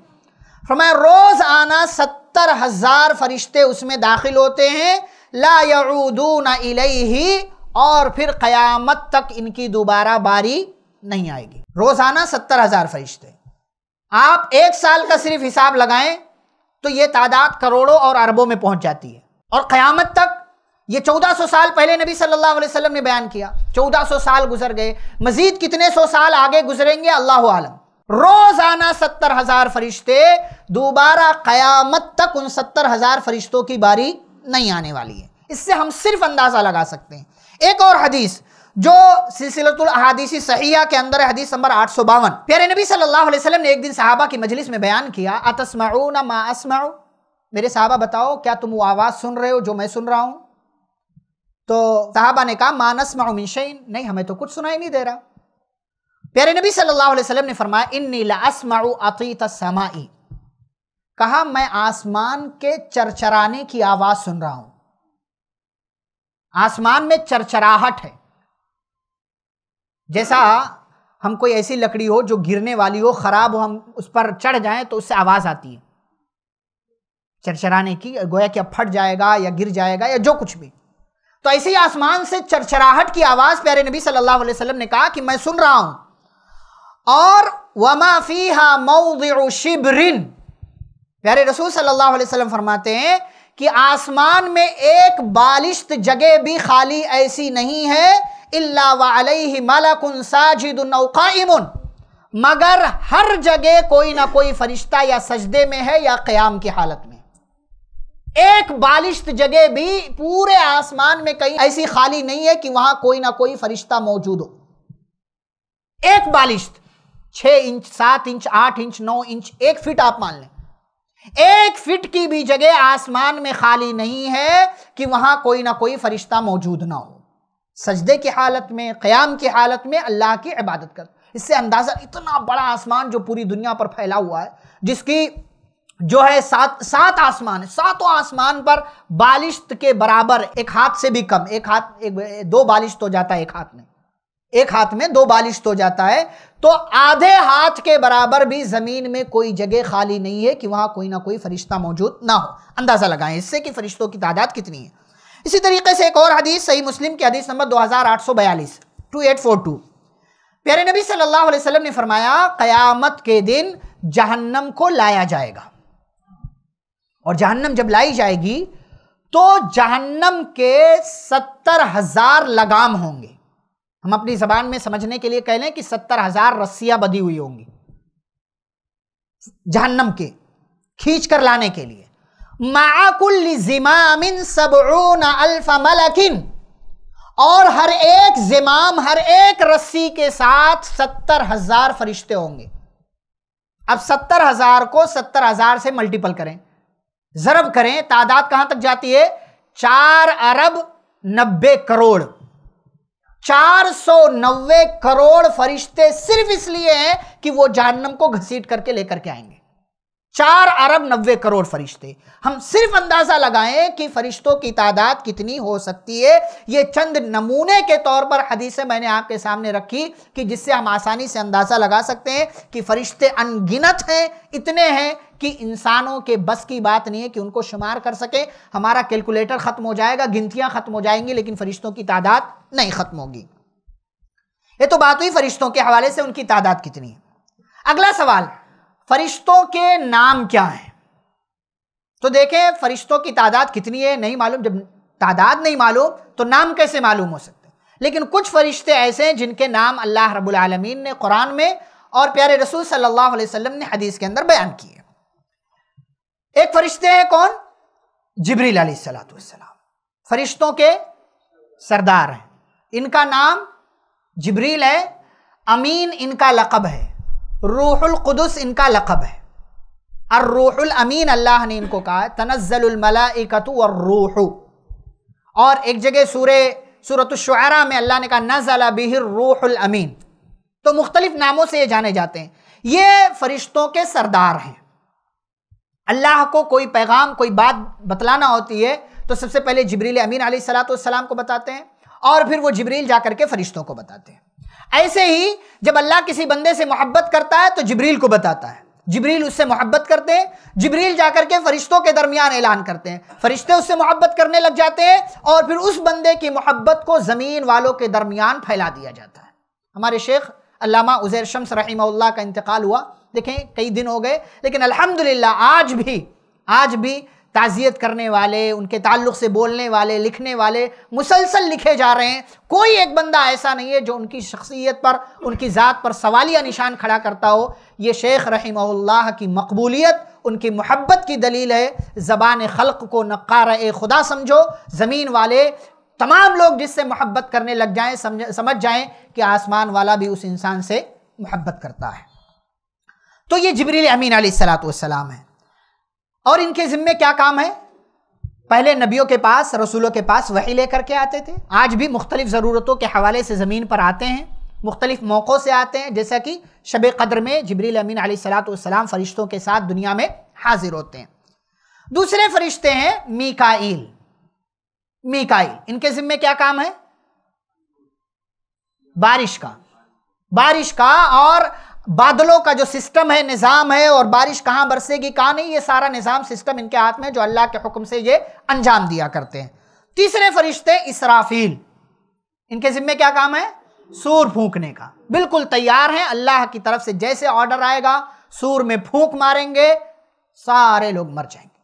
A: फरमाया रोज़ आना सत्तर हज़ार फरिश्ते उसमें दाखिल होते हैं ला यऊदून इलैही और फिर क़यामत तक इनकी दोबारा बारी नहीं आएगी रोज़ाना सत्तर हज़ार फरिश्ते आप एक साल का सिर्फ हिसाब लगाएं तो ये तादाद करोड़ों और अरबों में पहुंच जाती है और क़यामत तक ये 1400 साल पहले नबी सल्लल्लाहु अलैहि वसल्लम ने बयान किया 1400 साल गुजर गए मजीद कितने सौ साल आगे गुजरेंगे अल्लाह आलम रोजाना सत्तर हजार फरिश्ते दोबारा कयामत तक उन सत्तर हजार फरिश्तों की बारी नहीं आने वाली है इससे हम सिर्फ अंदाज़ा लगा सकते हैं एक और हदीस जो सिलसिलतुल अहादीसी सहिया के अंदर हदीस नंबर आठ सौ बावन प्यारे नबी सल्लल्लाहु अलैहि वसल्लम ने एक दिन साहबा की मजलिस में बयान किया अतस्माऊ ना मा असमाऊ मेरे साहबा बताओ क्या तुम वो आवाज़ सुन रहे हो जो मैं सुन रहा हूँ तो साहबा ने कहा मानस माउमिनशन नहीं हमें तो कुछ सुनाई नहीं दे रहा प्यारे नबी सल्लल्लाहु अलैहि वसल्लम ने फरमाया इन नीलासमाऊ अतीत समाई कहा मैं आसमान के चरचराने की आवाज सुन रहा हूं आसमान में चरचराहट है जैसा हम कोई ऐसी लकड़ी हो जो गिरने वाली हो खराब हो हम उस पर चढ़ जाएं तो उससे आवाज आती है चरचराने की गोया कि अब फट जाएगा या गिर जाएगा या जो कुछ भी तो ऐसे ही आसमान से चरचराहट की आवाज प्यारे नबी सल्लल्लाहु अलैहि वसल्लम ने कहा कि मैं सुन रहा हूं और वमाफीहा मऊ शिबरिन प्यारे रसूल सल्लल्लाहु अलैहि वसल्लम फरमाते हैं कि आसमान में एक बालिश्त जगह भी खाली ऐसी नहीं है इल्ला मगर हर जगह कोई ना कोई फरिश्ता या सजदे में है या क्याम की हालत में एक बालिश्त जगह भी पूरे आसमान में कहीं ऐसी खाली नहीं है कि वहां कोई ना कोई फरिश्ता मौजूद हो एक बालिश्त छः इंच सात इंच आठ इंच नौ इंच एक फिट आप मान लें एक फिट की भी जगह आसमान में खाली नहीं है कि वहां कोई ना कोई फरिश्ता मौजूद ना हो सजदे की हालत में क्याम की हालत में अल्लाह की इबादत कर इससे अंदाज़ा इतना बड़ा आसमान जो पूरी दुनिया पर फैला हुआ है जिसकी जो है सात सात आसमान है सातों आसमान पर बालिश्त के बराबर एक हाथ से भी कम एक हाथ एक दो बालिश्त हो जाता है एक हाथ में एक हाथ में दो बालिश्त हो जाता है तो आधे हाथ के बराबर भी जमीन में कोई जगह खाली नहीं है कि वहां कोई ना कोई फरिश्ता मौजूद ना हो अंदाजा लगाएं इससे कि फरिश्तों की तादाद कितनी है इसी तरीके से एक और हदीस सही मुस्लिम की हदीस नंबर 2842 2842 प्यारे नबी सल्लल्लाहु अलैहि वसल्लम ने फरमाया कयामत के दिन जहन्नम को लाया जाएगा और जहन्नम जब लाई जाएगी तो जहन्नम के सत्तर हजार लगाम होंगे हम अपनी जबान में समझने के लिए कह लें कि सत्तर हजार रस्सियां बदी हुई होंगी जहन्नम के खींच कर लाने के लिए माकुल अल्फ मलकिन और हर एक जिमाम हर एक रस्सी के साथ सत्तर हजार फरिश्ते होंगे अब सत्तर हजार को सत्तर हजार से मल्टीपल करें जरब करें तादाद कहां तक जाती है चार अरब नब्बे करोड़ 490 करोड़ फरिश्ते सिर्फ इसलिए हैं कि वो जानम को घसीट करके लेकर के आएंगे चार अरब नब्बे करोड़ फरिश्ते हम सिर्फ अंदाजा लगाएं कि फरिश्तों की तादाद कितनी हो सकती है ये चंद नमूने के तौर पर हदीसें मैंने आपके सामने रखी कि जिससे हम आसानी से अंदाजा लगा सकते हैं कि फरिश्ते अनगिनत हैं इतने हैं कि इंसानों के बस की बात नहीं है कि उनको शुमार कर सके हमारा कैलकुलेटर खत्म हो जाएगा गिनतियां खत्म हो जाएंगी लेकिन फरिश्तों की तादाद नहीं खत्म होगी ये तो बात हुई फरिश्तों के हवाले से उनकी तादाद कितनी है अगला सवाल फरिश्तों के नाम क्या है तो देखें फरिश्तों की तादाद कितनी है नहीं मालूम जब तादाद नहीं मालूम तो नाम कैसे मालूम हो सकते लेकिन कुछ फरिश्ते ऐसे हैं जिनके नाम अल्लाह रब्बुल रबालमीन ने कुरान में और प्यारे रसूल सल्लल्लाहु अलैहि वसल्लम ने हदीस के अंदर बयान किए एक फरिश्ते हैं कौन जिब्रील सलाम फरिश्तों के सरदार हैं इनका नाम जिब्रील है अमीन इनका लकब है रूहुल कुदस इनका लकब है और रूहुल अमीन अल्लाह ने इनको कहा है तनज़लमलाकतु और रूहु और एक जगह सूर सूरत शुरा में अल्लाह ने कहा नज़ला बिहिर रूहुल अमीन तो मुख्तलिफ नामों से ये जाने जाते हैं ये फरिश्तों के सरदार हैं अल्लाह को कोई पैगाम कोई बात बतलाना होती है तो सबसे पहले जबरील अमीन सलाम को बताते हैं और फिर वो जबरील जा करके फरिश्तों को बताते हैं ऐसे ही जब अल्लाह किसी बंदे से मोहब्बत करता है तो जबरील को बताता है जबरील उससे मोहब्बत करते हैं जबरील जाकर के फरिश्तों के दरमियान ऐलान करते हैं फरिश्ते उससे मोहब्बत करने लग जाते हैं और फिर उस बंदे की मोहब्बत को ज़मीन वालों के दरमियान फैला दिया जाता है हमारे शेख अलामा उज़ैर शम्स रही का इंतकाल हुआ देखें कई दिन हो गए लेकिन अल्हम्दुलिल्लाह आज भी आज भी ताज़ियत करने वाले उनके ताल्लुक से बोलने वाले लिखने वाले मुसलसल लिखे जा रहे हैं कोई एक बंदा ऐसा नहीं है जो उनकी शख्सियत पर उनकी ज़ात पर सवालिया निशान खड़ा करता हो ये शेख रही की मकबूलियत उनकी मोहब्बत की दलील है ज़बान खल्क को नक़ार खुदा समझो ज़मीन वाले तमाम लोग जिससे मोहब्बत करने लग जाएं समझ समझ जाएं कि आसमान वाला भी उस इंसान से मोहब्बत करता है तो ये जबरील अमीन सलाम है और इनके ज़िम्मे क्या काम है पहले नबियों के पास रसूलों के पास वही लेकर के आते थे आज भी मुख्तलिफ़ ज़रूरतों के हवाले से ज़मीन पर आते हैं मुख्तलिफ मौक़ों से आते हैं जैसा कि शब कदर में जबरील अमीन सलाम फ़रिश्तों के साथ दुनिया में हाजिर होते हैं दूसरे फरिश्ते हैं मीकाईल मीकाईल इनके जिम्मे क्या काम है बारिश का बारिश का और बादलों का जो सिस्टम है निज़ाम है और बारिश कहाँ बरसेगी कहाँ नहीं ये सारा निज़ाम सिस्टम इनके हाथ में जो अल्लाह के हुक्म से ये अंजाम दिया करते हैं तीसरे फरिश्ते इसराफील इनके जिम्मे क्या काम है सूर फूकने का बिल्कुल तैयार हैं अल्लाह की तरफ से जैसे ऑर्डर आएगा सूर में फूंक मारेंगे सारे लोग मर जाएंगे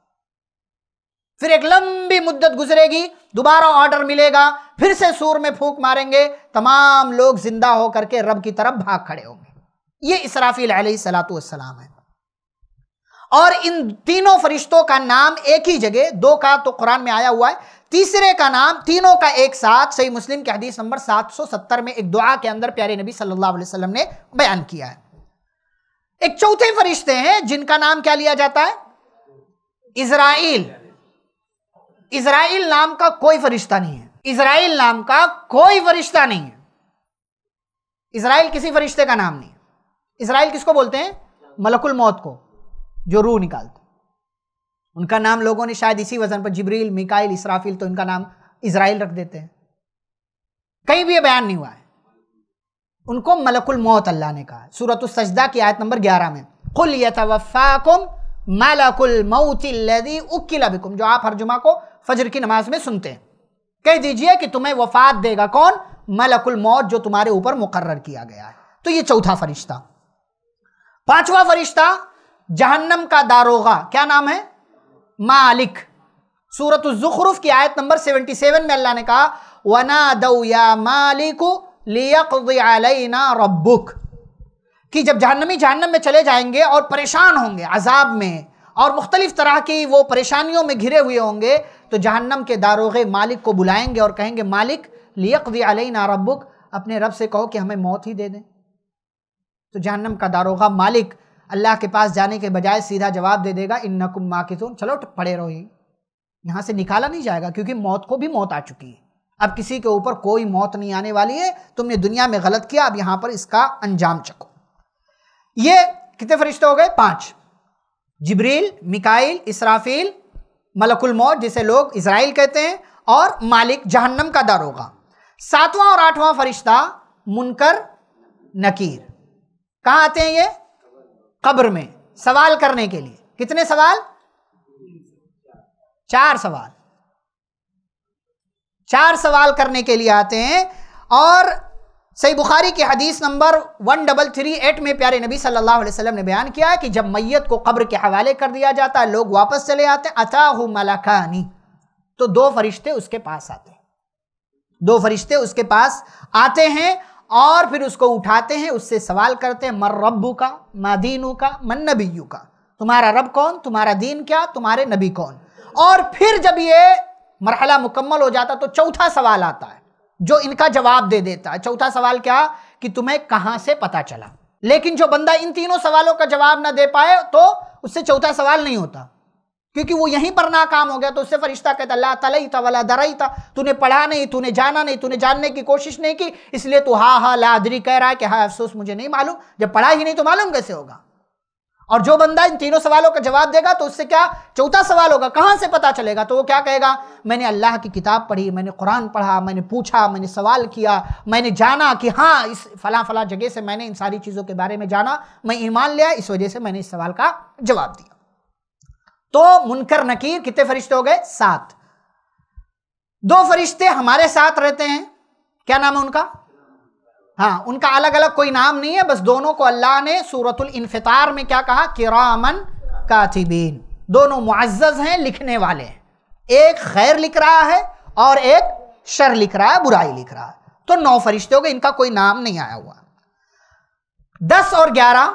A: फिर एक लंबी मुद्दत गुजरेगी दोबारा ऑर्डर मिलेगा फिर से सूर में फूंक मारेंगे तमाम लोग जिंदा होकर के रब की तरफ भाग खड़े होंगे ये इसराफील सलाम है और इन तीनों फरिश्तों का नाम एक ही जगह दो का तो कुरान में आया हुआ है तीसरे का नाम तीनों का एक साथ सही मुस्लिम के हदीस नंबर 770 में एक दुआ के अंदर प्यारे नबी सल्लल्लाहु अलैहि वसल्लम ने बयान किया है एक चौथे फरिश्ते हैं जिनका नाम क्या लिया जाता है इसराइल इसराइल नाम का कोई फरिश्ता नहीं है इसराइल नाम का कोई फरिश्ता नहीं है इसराइल किसी फरिश्ते का नाम नहीं इसराइल किसको बोलते हैं मलकुल मौत को जो रूह निकालते उनका नाम लोगों ने शायद इसी वजन पर जिब्रील मिकाइल इसराफिल तो इनका नाम इसराइल रख देते हैं कहीं भी ये बयान नहीं हुआ है उनको मलकुल मौत अल्लाह ने कहा सूरत सजदा की आयत नंबर ग्यारह में कुल यतवफ़ाकुम मलकुल मऊतिल्लदी उक्किला बिकुम जो आप हर जुमा को फजर की नमाज में सुनते हैं कह दीजिए कि तुम्हें वफात देगा कौन मलकुल मौत जो तुम्हारे ऊपर मुकर्र किया गया है तो ये चौथा फरिश्ता पांचवा फरिश्ता जहन्नम का दारोगा क्या नाम है मालिक सूरत जुखरुफ की आयत नंबर 77 में अल्लाह ने कहा वना या मालिक लिया रबुक कि जब जहन्नमी जहन्नम में चले जाएंगे और परेशान होंगे अजाब में और मुख्तलिफ तरह की वो परेशानियों में घिरे हुए होंगे तो जहन्नम के दारोगे मालिक को बुलाएंगे और कहेंगे मालिक लियक दी अलना रबुक अपने रब से कहो कि हमें मौत ही दे दें तो जहन्नम का दारोगा मालिक अल्लाह के पास जाने के बजाय सीधा जवाब दे देगा इन नकुम माँ किसून चलो पड़े रहो ही यहाँ से निकाला नहीं जाएगा क्योंकि मौत को भी मौत आ चुकी है अब किसी के ऊपर कोई मौत नहीं आने वाली है तुमने दुनिया में गलत किया अब यहाँ पर इसका अंजाम चको ये कितने फरिश्ते हो गए पाँच जिब्रील मिकाइल इसराफील मलकुल मौत जिसे लोग इसराइल कहते हैं और मालिक जहन्नम का दारोगा सातवां और आठवां फरिश्ता मुनकर नकीर कहाँ आते हैं ये कब्र में सवाल करने के लिए कितने सवाल चार सवाल चार सवाल करने के लिए आते हैं और सही बुखारी की हदीस number one double three eight में प्यारे नबी सल्लल्लाहु अलैहि वसल्लम ने बयान किया कि जब मैयत को कब्र के हवाले कर दिया जाता है लोग वापस चले आते हैं अताहु मलाकानी तो दो फरिश्ते उसके पास आते हैं दो फरिश्ते उसके पास आते हैं और फिर उसको उठाते हैं उससे सवाल करते हैं मर रब्बू का मा दीनू का मन नबीयू का तुम्हारा रब कौन तुम्हारा दीन क्या तुम्हारे नबी कौन और फिर जब ये मरहला मुकम्मल हो जाता तो चौथा सवाल आता है जो इनका जवाब दे देता है चौथा सवाल क्या कि तुम्हें कहाँ से पता चला लेकिन जो बंदा इन तीनों सवालों का जवाब ना दे पाए तो उससे चौथा सवाल नहीं होता क्योंकि वो यहीं पर नाकाम हो गया तो उससे फरिश्ता कहता अल्लाह तलई था वला दराई था तूने पढ़ा नहीं तूने जाना नहीं तूने जानने की कोशिश नहीं की इसलिए तू हा हा लादरी कह रहा है कि हाँ अफसोस मुझे नहीं मालूम जब पढ़ा ही नहीं तो मालूम कैसे होगा और जो बंदा इन तीनों सवालों का जवाब देगा तो उससे क्या चौथा सवाल होगा कहाँ से पता चलेगा तो वो क्या कहेगा मैंने अल्लाह की किताब पढ़ी मैंने कुरान पढ़ा मैंने पूछा मैंने सवाल किया मैंने जाना कि हाँ इस फला फला जगह से मैंने इन सारी चीज़ों के बारे में जाना मैं ईमान लिया इस वजह से मैंने इस सवाल का जवाब दिया तो मुनकर नकीर कितने फरिश्ते हो गए सात दो फरिश्ते हमारे साथ रहते हैं क्या नाम है उनका हाँ उनका अलग अलग कोई नाम नहीं है बस दोनों को अल्लाह ने सूरतुल इनफितार में क्या कहा किरामन कातिबीन दोनों मुआजज हैं लिखने वाले एक खैर लिख रहा है और एक शर लिख रहा है बुराई लिख रहा है तो नौ फरिश्ते हो गए इनका कोई नाम नहीं आया हुआ दस और ग्यारह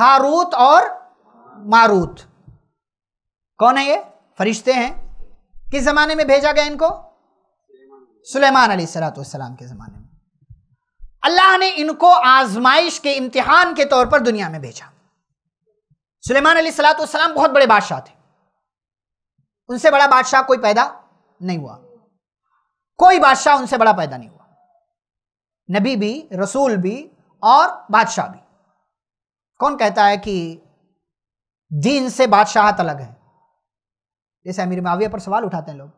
A: हारूत और मारूत कौन है ये फरिश्ते हैं किस ज़माने में भेजा गया इनको सुलेमान अली सलाम के ज़माने में अल्लाह ने इनको आजमाइश के इम्तिहान के तौर पर दुनिया में भेजा सुलेमान अली सलाम बहुत बड़े बादशाह थे उनसे बड़ा बादशाह कोई पैदा नहीं हुआ कोई बादशाह उनसे बड़ा पैदा नहीं हुआ नबी भी रसूल भी और बादशाह भी कौन कहता है कि दीन से बादशाहत अलग है जैसे अमीर माविया पर सवाल उठाते हैं लोग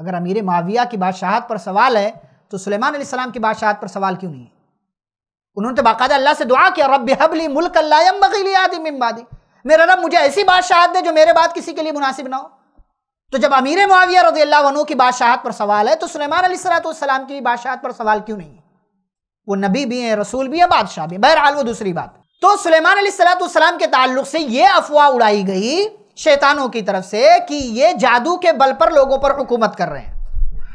A: अगर अमीर माविया की बादशाहत पर सवाल है तो सुलेमान सलाम की बादशाहत पर सवाल क्यों नहीं है उन्होंने तो बाकायदा अल्लाह से दुआ किया रब हबली मुल्क आदि मेरा रब मुझे ऐसी बादशाहत दे जो मेरे बाद किसी के लिए मुनासिब ना हो तो जब अमीर माविया रजी अल्लाह की बादशाहत पर सवाल है तो सलेमान सलाम की बादशाहत पर सवाल क्यों नहीं है वो नबी भी हैं रसूल भी है बादशाह भी बहरहाल वो दूसरी बात तो सुलेमान सलाम के ताल्लुक से ये अफवाह उड़ाई गई शैतानों की तरफ से कि ये जादू के बल पर लोगों पर हुकूमत कर रहे हैं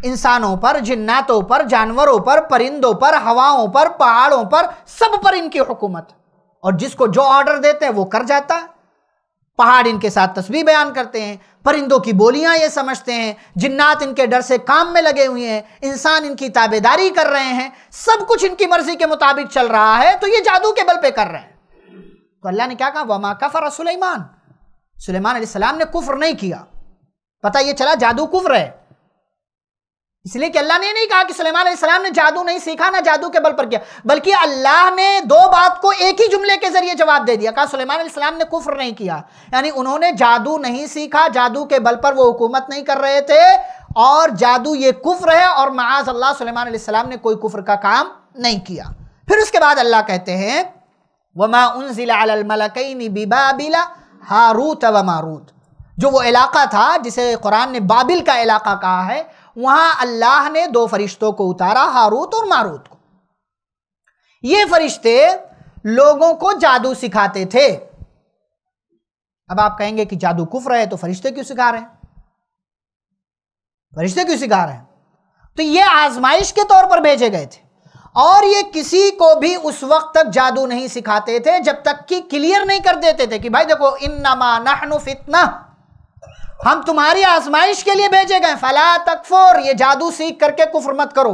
A: इंसानों पर जिन्नातों पर जानवरों पर परिंदों पर हवाओं पर पहाड़ों पर सब पर इनकी हुकूमत और जिसको जो ऑर्डर देते हैं वो कर जाता है पहाड़ इनके साथ तस्वीर बयान करते हैं परिंदों की बोलियां ये समझते हैं जिन्नात इनके डर से काम में लगे हुए हैं इंसान इनकी ताबेदारी कर रहे हैं सब कुछ इनकी मर्जी के मुताबिक चल रहा है तो ये जादू के बल पे कर रहे हैं तो अल्लाह ने क्या कहा वमा कफर सुलेमान सुलेमान सलाम ने कुफ्र नहीं किया पता ये चला जादू कुफ्र है इसलिए कि अल्लाह ने नहीं कहा कि सुलेमान सलाम ने जादू नहीं सीखा ना जादू के बल पर किया बल्कि अल्लाह ने दो बात को एक ही जुमले के जरिए जवाब दे दिया कहा सुलेमान सलाम ने कुफ्र नहीं किया यानी उन्होंने जादू नहीं सीखा जादू के बल पर वो हुकूमत नहीं कर रहे थे और जादू ये कुफ्र है और महाज अल्लाह सलेमान सलाम ने कोई कुफ्र का काम नहीं किया फिर उसके बाद अल्लाह कहते हैं वमा उन जिला बिबा बिला हारूत व मारूत जो वो इलाका था जिसे कुरान ने बाबिल का इलाका कहा है वहां अल्लाह ने दो फरिश्तों को उतारा हारूत और मारूत को ये फरिश्ते लोगों को जादू सिखाते थे अब आप कहेंगे कि जादू कुफ्र है तो फरिश्ते क्यों सिखा रहे हैं फरिश्ते क्यों सिखा रहे हैं तो ये आजमाइश के तौर पर भेजे गए थे और ये किसी को भी उस वक्त तक जादू नहीं सिखाते थे जब तक कि क्लियर नहीं कर देते थे कि भाई देखो इन नमा नहनु फितना हम तुम्हारी आजमाइश के लिए भेजे गए फला तकफोर ये जादू सीख करके कुफर मत करो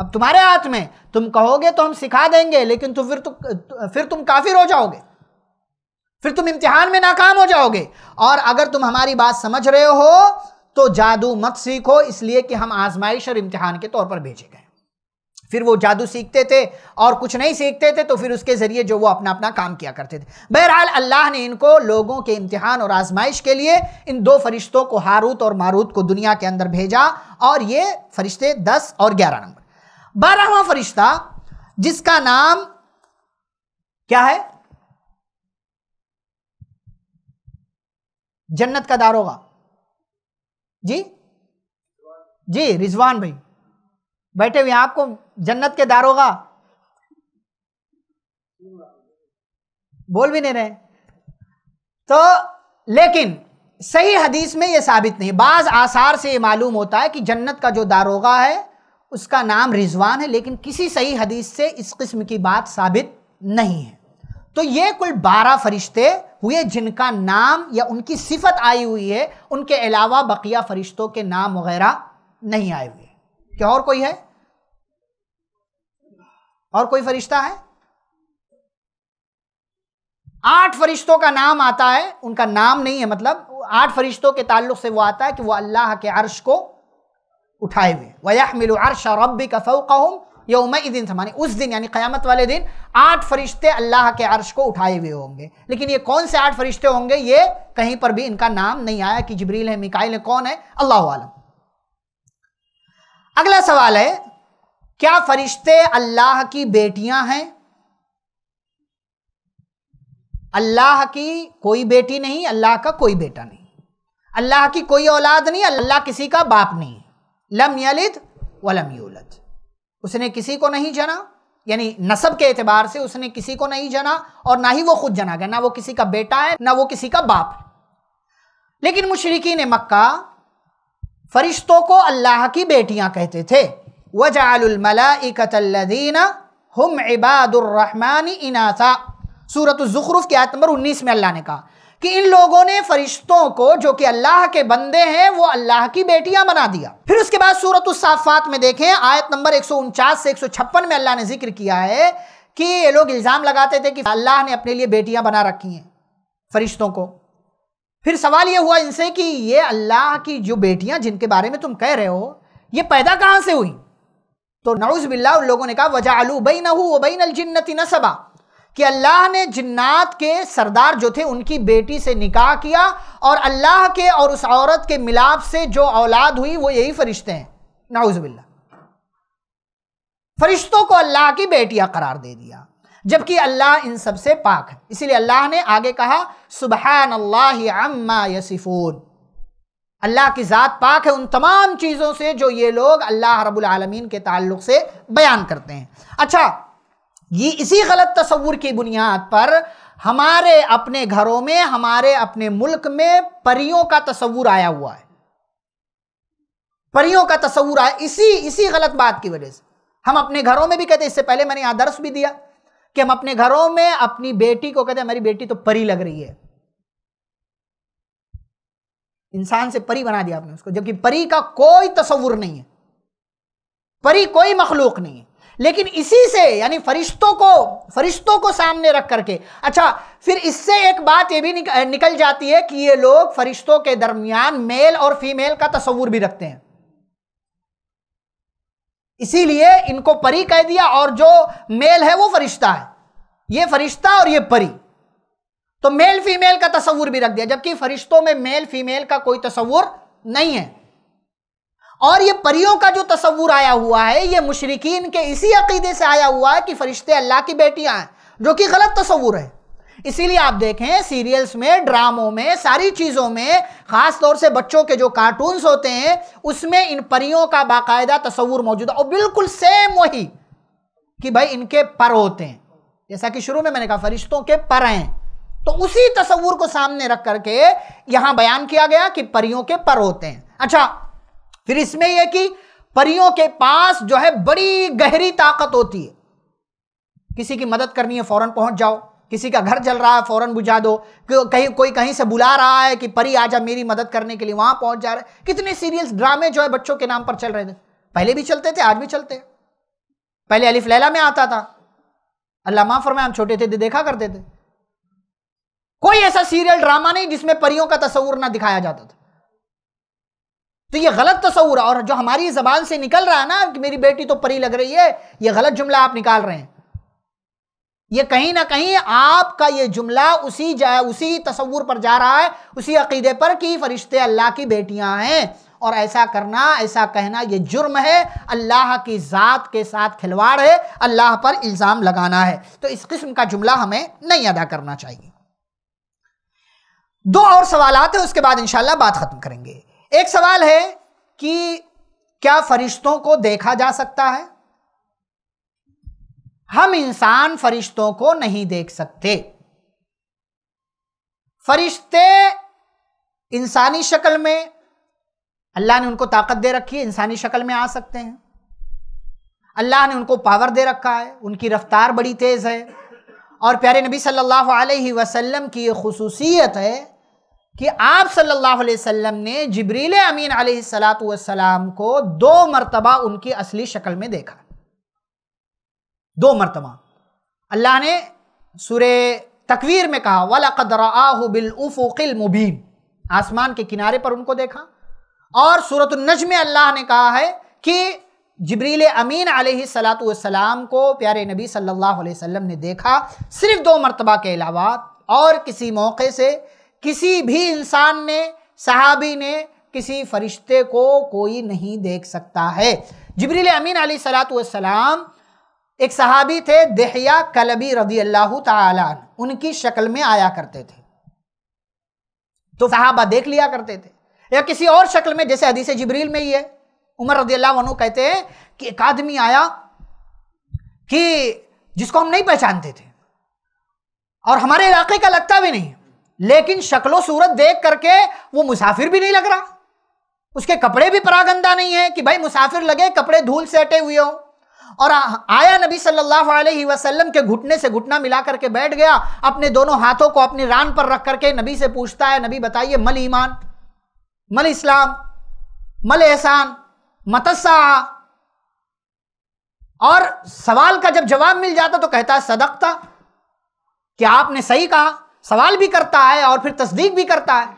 A: अब तुम्हारे हाथ में तुम कहोगे तो हम सिखा देंगे लेकिन तो फिर तुम फिर तुम काफिर हो जाओगे फिर तुम इम्तिहान में नाकाम हो जाओगे और अगर तुम हमारी बात समझ रहे हो तो जादू मत सीखो इसलिए कि हम आजमाइश और इम्तिहान के तौर पर भेजे गए फिर वो जादू सीखते थे और कुछ नहीं सीखते थे तो फिर उसके ज़रिए जो वो अपना अपना काम किया करते थे बहरहाल अल्लाह ने इनको लोगों के इम्तिहान और आजमाइश के लिए इन दो फरिश्तों को हारूत और मारूत को दुनिया के अंदर भेजा और ये फरिश्ते दस और ग्यारह नंबर बारहवा फरिश्ता जिसका नाम क्या है जन्नत का दारोगा जी जी रिजवान भाई बैठे हुए आपको जन्नत के दारोगा बोल भी नहीं रहे तो लेकिन सही हदीस में यह साबित नहीं बाज आसार से यह मालूम होता है कि जन्नत का जो दारोगा है उसका नाम रिजवान है लेकिन किसी सही हदीस से इस किस्म की बात साबित नहीं है तो ये कुल बारह फरिश्ते हुए जिनका नाम या उनकी सिफत आई हुई है उनके अलावा बकिया फरिश्तों के नाम वगैरह नहीं आए हुए क्या और कोई है और कोई फरिश्ता है आठ फरिश्तों का नाम आता है उनका नाम नहीं है मतलब आठ फरिश्तों के ताल्लुक से वो आता है कि वो अल्लाह के अर्श को उठाए हुए वह मिलो अर्श रब का फ़ौकहम दिन समानी उस दिन यानी क़यामत वाले दिन आठ फरिश्ते अल्लाह के अर्श को उठाए हुए होंगे लेकिन ये कौन से आठ फरिश्ते होंगे ये कहीं पर भी इनका नाम नहीं आया कि जबरील है मिकाइल है कौन है अल्लाह आलम अगला सवाल है क्या फरिश्ते अल्लाह की बेटियां हैं अल्लाह की कोई बेटी नहीं अल्लाह का कोई बेटा नहीं अल्लाह की कोई औलाद नहीं अल्लाह किसी का बाप नहीं लम यलिद वलम यूलद उसने किसी को नहीं जना यानी नसब के एतबार से उसने किसी को नहीं जना और ना ही वो खुद जना गया ना वो किसी का बेटा है ना वो किसी का बाप है लेकिन मुशरकिन मक्का फरिश्तों को अल्लाह की बेटियां कहते थे वजालमलाकतल्लिन हम सूरत ज़ुखरूफ़ के आयत नंबर उन्नीस में अल्लाह ने कहा कि इन लोगों ने फरिश्तों को जो कि अल्लाह के बंदे हैं वो अल्लाह की बेटियां बना दिया फिर उसके बाद सूरत साफ़ात में देखें आयत नंबर एक से एक में अल्लाह ने जिक्र किया है कि ये लोग इल्ज़ाम लगाते थे कि अल्लाह ने अपने लिए बेटियां बना रखी हैं फरिश्तों को फिर सवाल ये हुआ इनसे कि ये अल्लाह की जो बेटियां जिनके बारे में तुम कह रहे हो ये पैदा कहाँ से हुई तो नौज बिल्ला उन लोगों ने कहा वजा आलू नल वबैन न सबा कि अल्लाह ने जिन्नात के सरदार जो थे उनकी बेटी से निकाह किया और अल्लाह के और उस औरत के मिलाप से जो औलाद हुई वो यही फरिश्ते हैं नाउज बिल्ला फरिश्तों को अल्लाह की बेटियां करार दे दिया जबकि अल्लाह इन सबसे पाक है इसीलिए अल्लाह ने आगे कहा सुबह अल्लाह अम्मा यसिफून अल्लाह की ज़ात पाक है उन तमाम चीज़ों से जो ये लोग अल्लाह रब्बुल आलमीन के ताल्लुक से बयान करते हैं अच्छा ये इसी गलत तस्वूर की बुनियाद पर हमारे अपने घरों में हमारे अपने मुल्क में परियों का तस्वूर आया हुआ है परियों का तस्वूर आया इसी इसी गलत बात की वजह से हम अपने घरों में भी कहते इससे पहले मैंने आदर्श भी दिया कि हम अपने घरों में अपनी बेटी को कहते हमारी बेटी तो परी लग रही है इंसान से परी बना दिया आपने उसको जबकि परी का कोई तस्वुर नहीं है परी कोई मखलूक नहीं है लेकिन इसी से यानी फरिश्तों को फरिश्तों को सामने रख करके अच्छा फिर इससे एक बात ये भी निक, निकल जाती है कि ये लोग फरिश्तों के दरमियान मेल और फीमेल का तस्वूर भी रखते हैं इसीलिए इनको परी कह दिया और जो मेल है वो फरिश्ता है ये फरिश्ता और ये परी तो मेल फीमेल का तस्वूर भी रख दिया जबकि फरिश्तों में मेल फीमेल का कोई तस्वूर नहीं है और ये परियों का जो तस्वूर आया हुआ है ये मुशरकिन के इसी अकीदे से आया हुआ है कि फरिश्ते अल्लाह की बेटियां हैं जो कि गलत तस्वूर है इसीलिए आप देखें सीरियल्स में ड्रामों में सारी चीज़ों में ख़ास तौर से बच्चों के जो कार्टून्स होते हैं उसमें इन परियों का बाकायदा तस्वूर मौजूद है और बिल्कुल सेम वही कि भाई इनके पर होते हैं जैसा कि शुरू में मैंने कहा फरिश्तों के पर हैं तो उसी तस्वूर को सामने रख करके यहां बयान किया गया कि परियों के पर होते हैं अच्छा फिर इसमें यह कि परियों के पास जो है बड़ी गहरी ताकत होती है किसी की मदद करनी है फौरन पहुंच जाओ किसी का घर जल रहा है फौरन बुझा दो कहीं कोई कहीं से बुला रहा है कि परी आजा मेरी मदद करने के लिए वहां पहुंच जा रहे हैं कितने सीरियल्स ड्रामे जो है बच्चों के नाम पर चल रहे थे पहले भी चलते थे आज भी चलते पहले अलिफ लैला में आता था अल्लाह माँ फरमाया हम छोटे थे देखा करते थे कोई ऐसा सीरियल ड्रामा नहीं जिसमें परियों का तस्वूर ना दिखाया जाता था तो ये गलत तस्वूर और जो हमारी जबान से निकल रहा है ना कि मेरी बेटी तो परी लग रही है ये गलत जुमला आप निकाल रहे हैं ये कहीं ना कहीं आपका ये जुमला उसी जा उसी तस्वूर पर जा रहा है उसी अकीदे पर कि फरिश्ते अल्लाह की बेटियां हैं और ऐसा करना ऐसा कहना ये जुर्म है अल्लाह की ज़ात के साथ खिलवाड़ है अल्लाह पर इल्ज़ाम लगाना है तो इस किस्म का जुमला हमें नहीं अदा करना चाहिए दो और सवाल आते हैं उसके बाद इंशाल्लाह बात ख़त्म करेंगे एक सवाल है कि क्या फरिश्तों को देखा जा सकता है हम इंसान फरिश्तों को नहीं देख सकते फरिश्ते इंसानी शक्ल में अल्लाह ने उनको ताकत दे रखी है इंसानी शक्ल में आ सकते हैं अल्लाह ने उनको पावर दे रखा है उनकी रफ्तार बड़ी तेज़ है और प्यारे नबी सल्लल्लाहु अलैहि वसल्लम की ये खसूसियत है कि आप सल्लल्लाहु अलैहि वसल्लम ने जबरील अमीन सलाम को दो मरतबा उनकी असली शक्ल में देखा दो मरतबा अल्लाह ने सुर तकवीर में कहा बिल उफ़ुक़िल मुबीन आसमान के किनारे पर उनको देखा और सूरत नज में अल्लाह ने कहा है कि जबरील अमीन सलाम को प्यारे नबी सल्लल्लाहु अलैहि वसल्लम ने देखा सिर्फ दो मरतबा के अलावा और किसी मौके से किसी भी इंसान ने सहाबी ने किसी फरिश्ते को कोई नहीं देख सकता है जबरील अमीन सलाम एक सहाबी थे दहिया कलबी रदी अल्लाह तन शक्ल में आया करते थे तो साहबा देख लिया करते थे या किसी और शक्ल में जैसे हदीस जबरील में ही है उमर रदी अल्लाह कहते हैं कि एक आदमी आया कि जिसको हम नहीं पहचानते थे और हमारे इलाके का लगता भी नहीं लेकिन शक्लो सूरत देख करके वो मुसाफिर भी नहीं लग रहा उसके कपड़े भी परागंदा नहीं है कि भाई मुसाफिर लगे कपड़े धूल से अटे हुए हों और आया नबी सल्लल्लाहु अलैहि वसल्लम के घुटने से घुटना मिला करके बैठ गया अपने दोनों हाथों को अपनी रान पर रख करके नबी से पूछता है नबी बताइए मल ईमान मल इस्लाम मल एहसान मतसा और सवाल का जब जवाब मिल जाता तो कहता है सदकता कि आपने सही कहा सवाल भी करता है और फिर तस्दीक भी करता है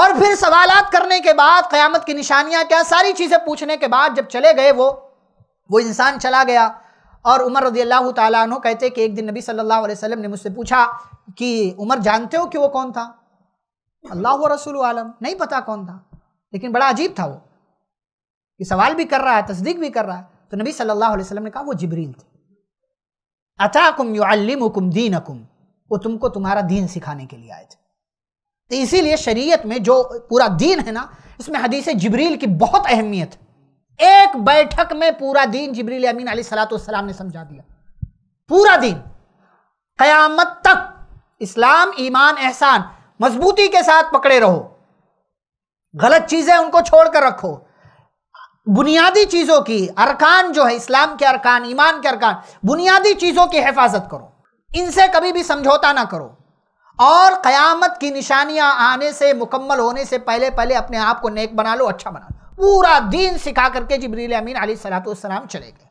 A: और फिर सवालात करने के बाद क़यामत की निशानियां क्या सारी चीज़ें पूछने के बाद जब चले गए वो वो इंसान चला गया और उमर रजी अल्लाह तु कहते कि एक दिन नबी सल्लल्लाहु अलैहि वसल्लम ने मुझसे पूछा कि उमर जानते हो कि वो कौन था अल्लाह रसूल आलम नहीं पता कौन था लेकिन बड़ा अजीब था वो कि सवाल भी कर रहा है तस्दीक भी कर रहा है तो नबी सल्लल्लाहु अलैहि वसल्लम ने कहा वो जिब्रील थे अताकुम युअल्लिमुकुम दीनकुम वो तुमको तुम्हारा दीन सिखाने के लिए आए थे तो इसीलिए शरीयत में जो पूरा दीन है ना इसमें हदीस जिब्रील की बहुत अहमियत है एक बैठक में पूरा दीन जिब्रील अमीन सलाम ने समझा दिया पूरा दीन कयामत तक इस्लाम ईमान एहसान मजबूती के साथ पकड़े रहो गलत चीजें उनको छोड़कर रखो बुनियादी चीज़ों की अरकान जो है इस्लाम के अरकान ईमान के अरकान बुनियादी चीज़ों की हिफाजत करो इनसे कभी भी समझौता ना करो और क़यामत की निशानियां आने से मुकम्मल होने से पहले पहले अपने आप को नेक बना लो अच्छा बना लो पूरा दीन सिखा करके जबरील अमीन अली सलाम चले गए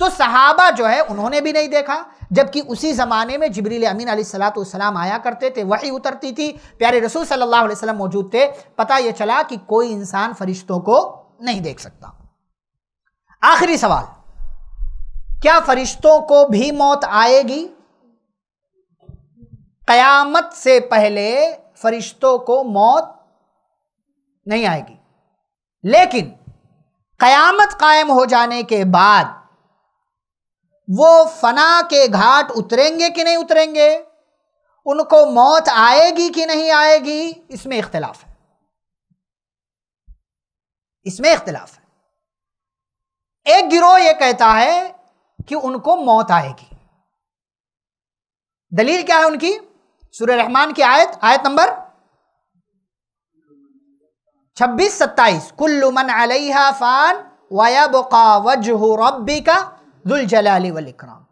A: तो सहाबा जो है उन्होंने भी नहीं देखा जबकि उसी ज़माने में जबरील अमीन अली सलाम आया करते थे वही उतरती थी प्यारे रसूल सल्लल्लाहु अलैहि वसल्लम मौजूद थे पता ये चला कि कोई इंसान फरिश्तों को नहीं देख सकता आखिरी सवाल क्या फरिश्तों को भी मौत आएगी कयामत से पहले फरिश्तों को मौत नहीं आएगी लेकिन कयामत कायम हो जाने के बाद वो फना के घाट उतरेंगे कि नहीं उतरेंगे उनको मौत आएगी कि नहीं आएगी इसमें इख्तलाफ है इसमें इख्तलाफ है एक गिरोह यह कहता है कि उनको मौत आएगी दलील क्या है उनकी सूर्य रहमान की आयत आयत नंबर छब्बीस सत्ताईस कुल्लु मन अलैहा फान वाया बोका वजह रब्बी का दुल जलाली वलिक्राम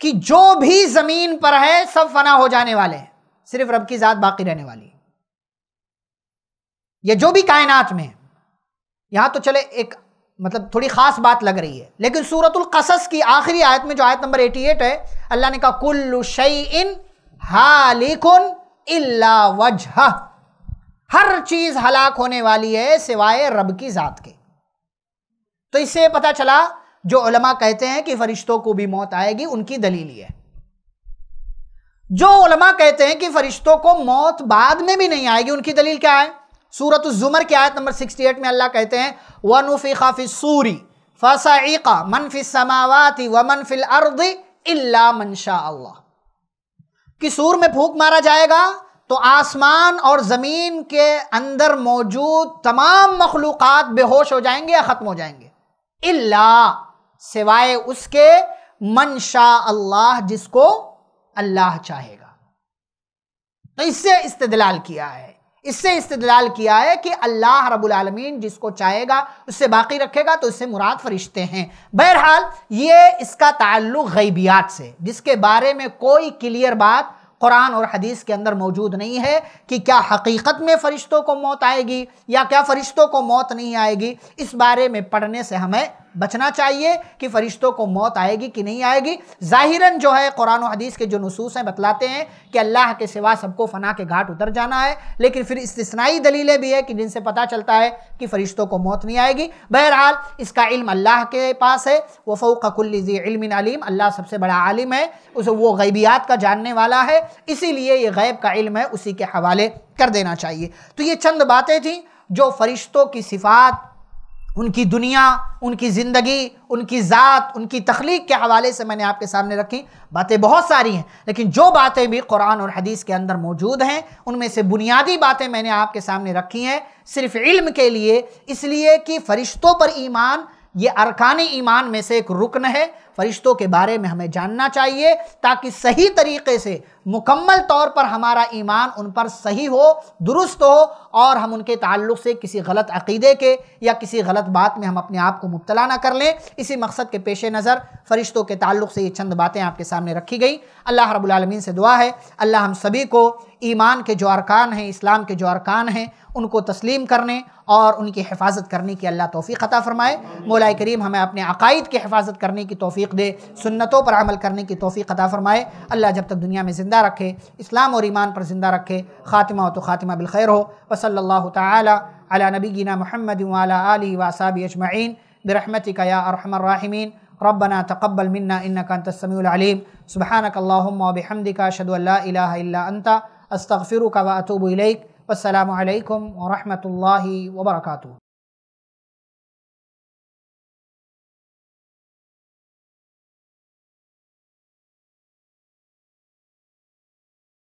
A: कि जो भी जमीन पर है सब फना हो जाने वाले हैं सिर्फ रब की जात बाकी रहने वाली है ये जो भी कायनात में है यहाँ तो चले एक मतलब थोड़ी खास बात लग रही है लेकिन सूरतुल कसस की आखिरी आयत में जो आयत नंबर 88 है अल्लाह ने कहा कुल्लु शई इन हालिकुन इल्ला वजह हर चीज हलाक होने वाली है सिवाय रब की ज़ात के तो इससे पता चला जो उलमा कहते हैं कि फरिश्तों को भी मौत आएगी उनकी दलील है जो उलमा कहते हैं कि फरिश्तों को मौत बाद में भी नहीं आएगी उनकी दलील क्या है सूरत ज़ुमर की आयत नंबर 68 में अल्लाह कहते हैं वनुफ़ी ख़ाफ़ी सूरी फ़साइका मनफ़ी समावाती व मनफ़िल अर्द इल्ला मनशा अल्लाह कि सूर में फूक मारा जाएगा तो आसमान और ज़मीन के अंदर मौजूद तमाम मखलूक़ बेहोश हो जाएंगे या ख़त्म हो जाएंगे इल्ला सिवाय उसके मनशा अल्लाह जिसको अल्लाह चाहेगा तो इससे इस्तेदलाल किया है इससे इस्तेदलाल किया है कि अल्लाह रब्बुल आलमीन जिसको चाहेगा उससे बाकी रखेगा तो उससे मुराद फरिश्ते हैं बहरहाल ये इसका ताल्लुक गैबियात से जिसके बारे में कोई क्लियर बात कुरान और हदीस के अंदर मौजूद नहीं है कि क्या हकीकत में फ़रिश्तों को मौत आएगी या क्या फ़रिश्तों को मौत नहीं आएगी इस बारे में पढ़ने से हमें बचना चाहिए कि फरिश्तों को मौत आएगी कि नहीं आएगी ज़ाहिरन जो है कुरान और हदीस के जो नसूस हैं बतलाते हैं कि अल्लाह के सिवा सबको फना के घाट उतर जाना है लेकिन फिर इसनाई दलीलें भी है कि जिनसे पता चलता है कि फरिश्तों को मौत नहीं आएगी बहरहाल इसका इल्म अल्लाह के पास है वो फ़ोकल्ली इल्मिन अलीम अल्लाह सबसे बड़ा आलिम है उस वो गैबियात का जानने वाला है इसीलिए ये गैब का इल्म है उसी के हवाले कर देना चाहिए तो ये चंद बातें थी जो फरिश्तों की सिफात उनकी दुनिया उनकी ज़िंदगी उनकी ज़ात उनकी तख्लीक के हवाले से मैंने आपके सामने रखी बातें बहुत सारी हैं लेकिन जो बातें भी कुरान और हदीस के अंदर मौजूद हैं उनमें से बुनियादी बातें मैंने आपके सामने रखी हैं सिर्फ इल्म के लिए इसलिए कि फ़रिश्तों पर ईमान ये अरकान ईमान में से एक रुकन है फरिश्तों के बारे में हमें जानना चाहिए ताकि सही तरीके से मुकम्मल तौर पर हमारा ईमान उन पर सही हो दुरुस्त हो और हम उनके ताल्लुक से किसी गलत अकीदे के या किसी गलत बात में हम अपने आप को मुबतला ना कर लें इसी मकसद के पेश नज़र फरिश्तों के ताल्लुक से ये चंद बातें आपके सामने रखी गई अल्लाह रबालमीन से दुआ है अल्लाह हम सभी को ईमान के जो अरकान हैं इस्लाम के जो अरकान हैं उनको तस्लीम करने और उनकी हिफाजत करने की अल्लाह तोफ़ी ख़ता फ़रमाए मौलाए करीम हमें अपने अकायद की हिफाजत करने की तोफ़ी तौफीक दे सुन्नतों पर अमल करने की तौफीक अता फ़रमाए अल्लाह जब तक दुनिया में ज़िंदा रखे इस्लाम और ईमान पर ज़िंदा रखे ख़ातिमा हो तो ख़ातिमा बिलखैर हो वसल्ला तला नबीना महमद वाला अली वासाबी अजमाइन बरहमतिक या अरहमर्राहिमीन रबना तकबल मन्ना इन्ना तस्मीम सुबहानक बहमदिक अस्तफ़िर का व वसलम वरहमल वर्का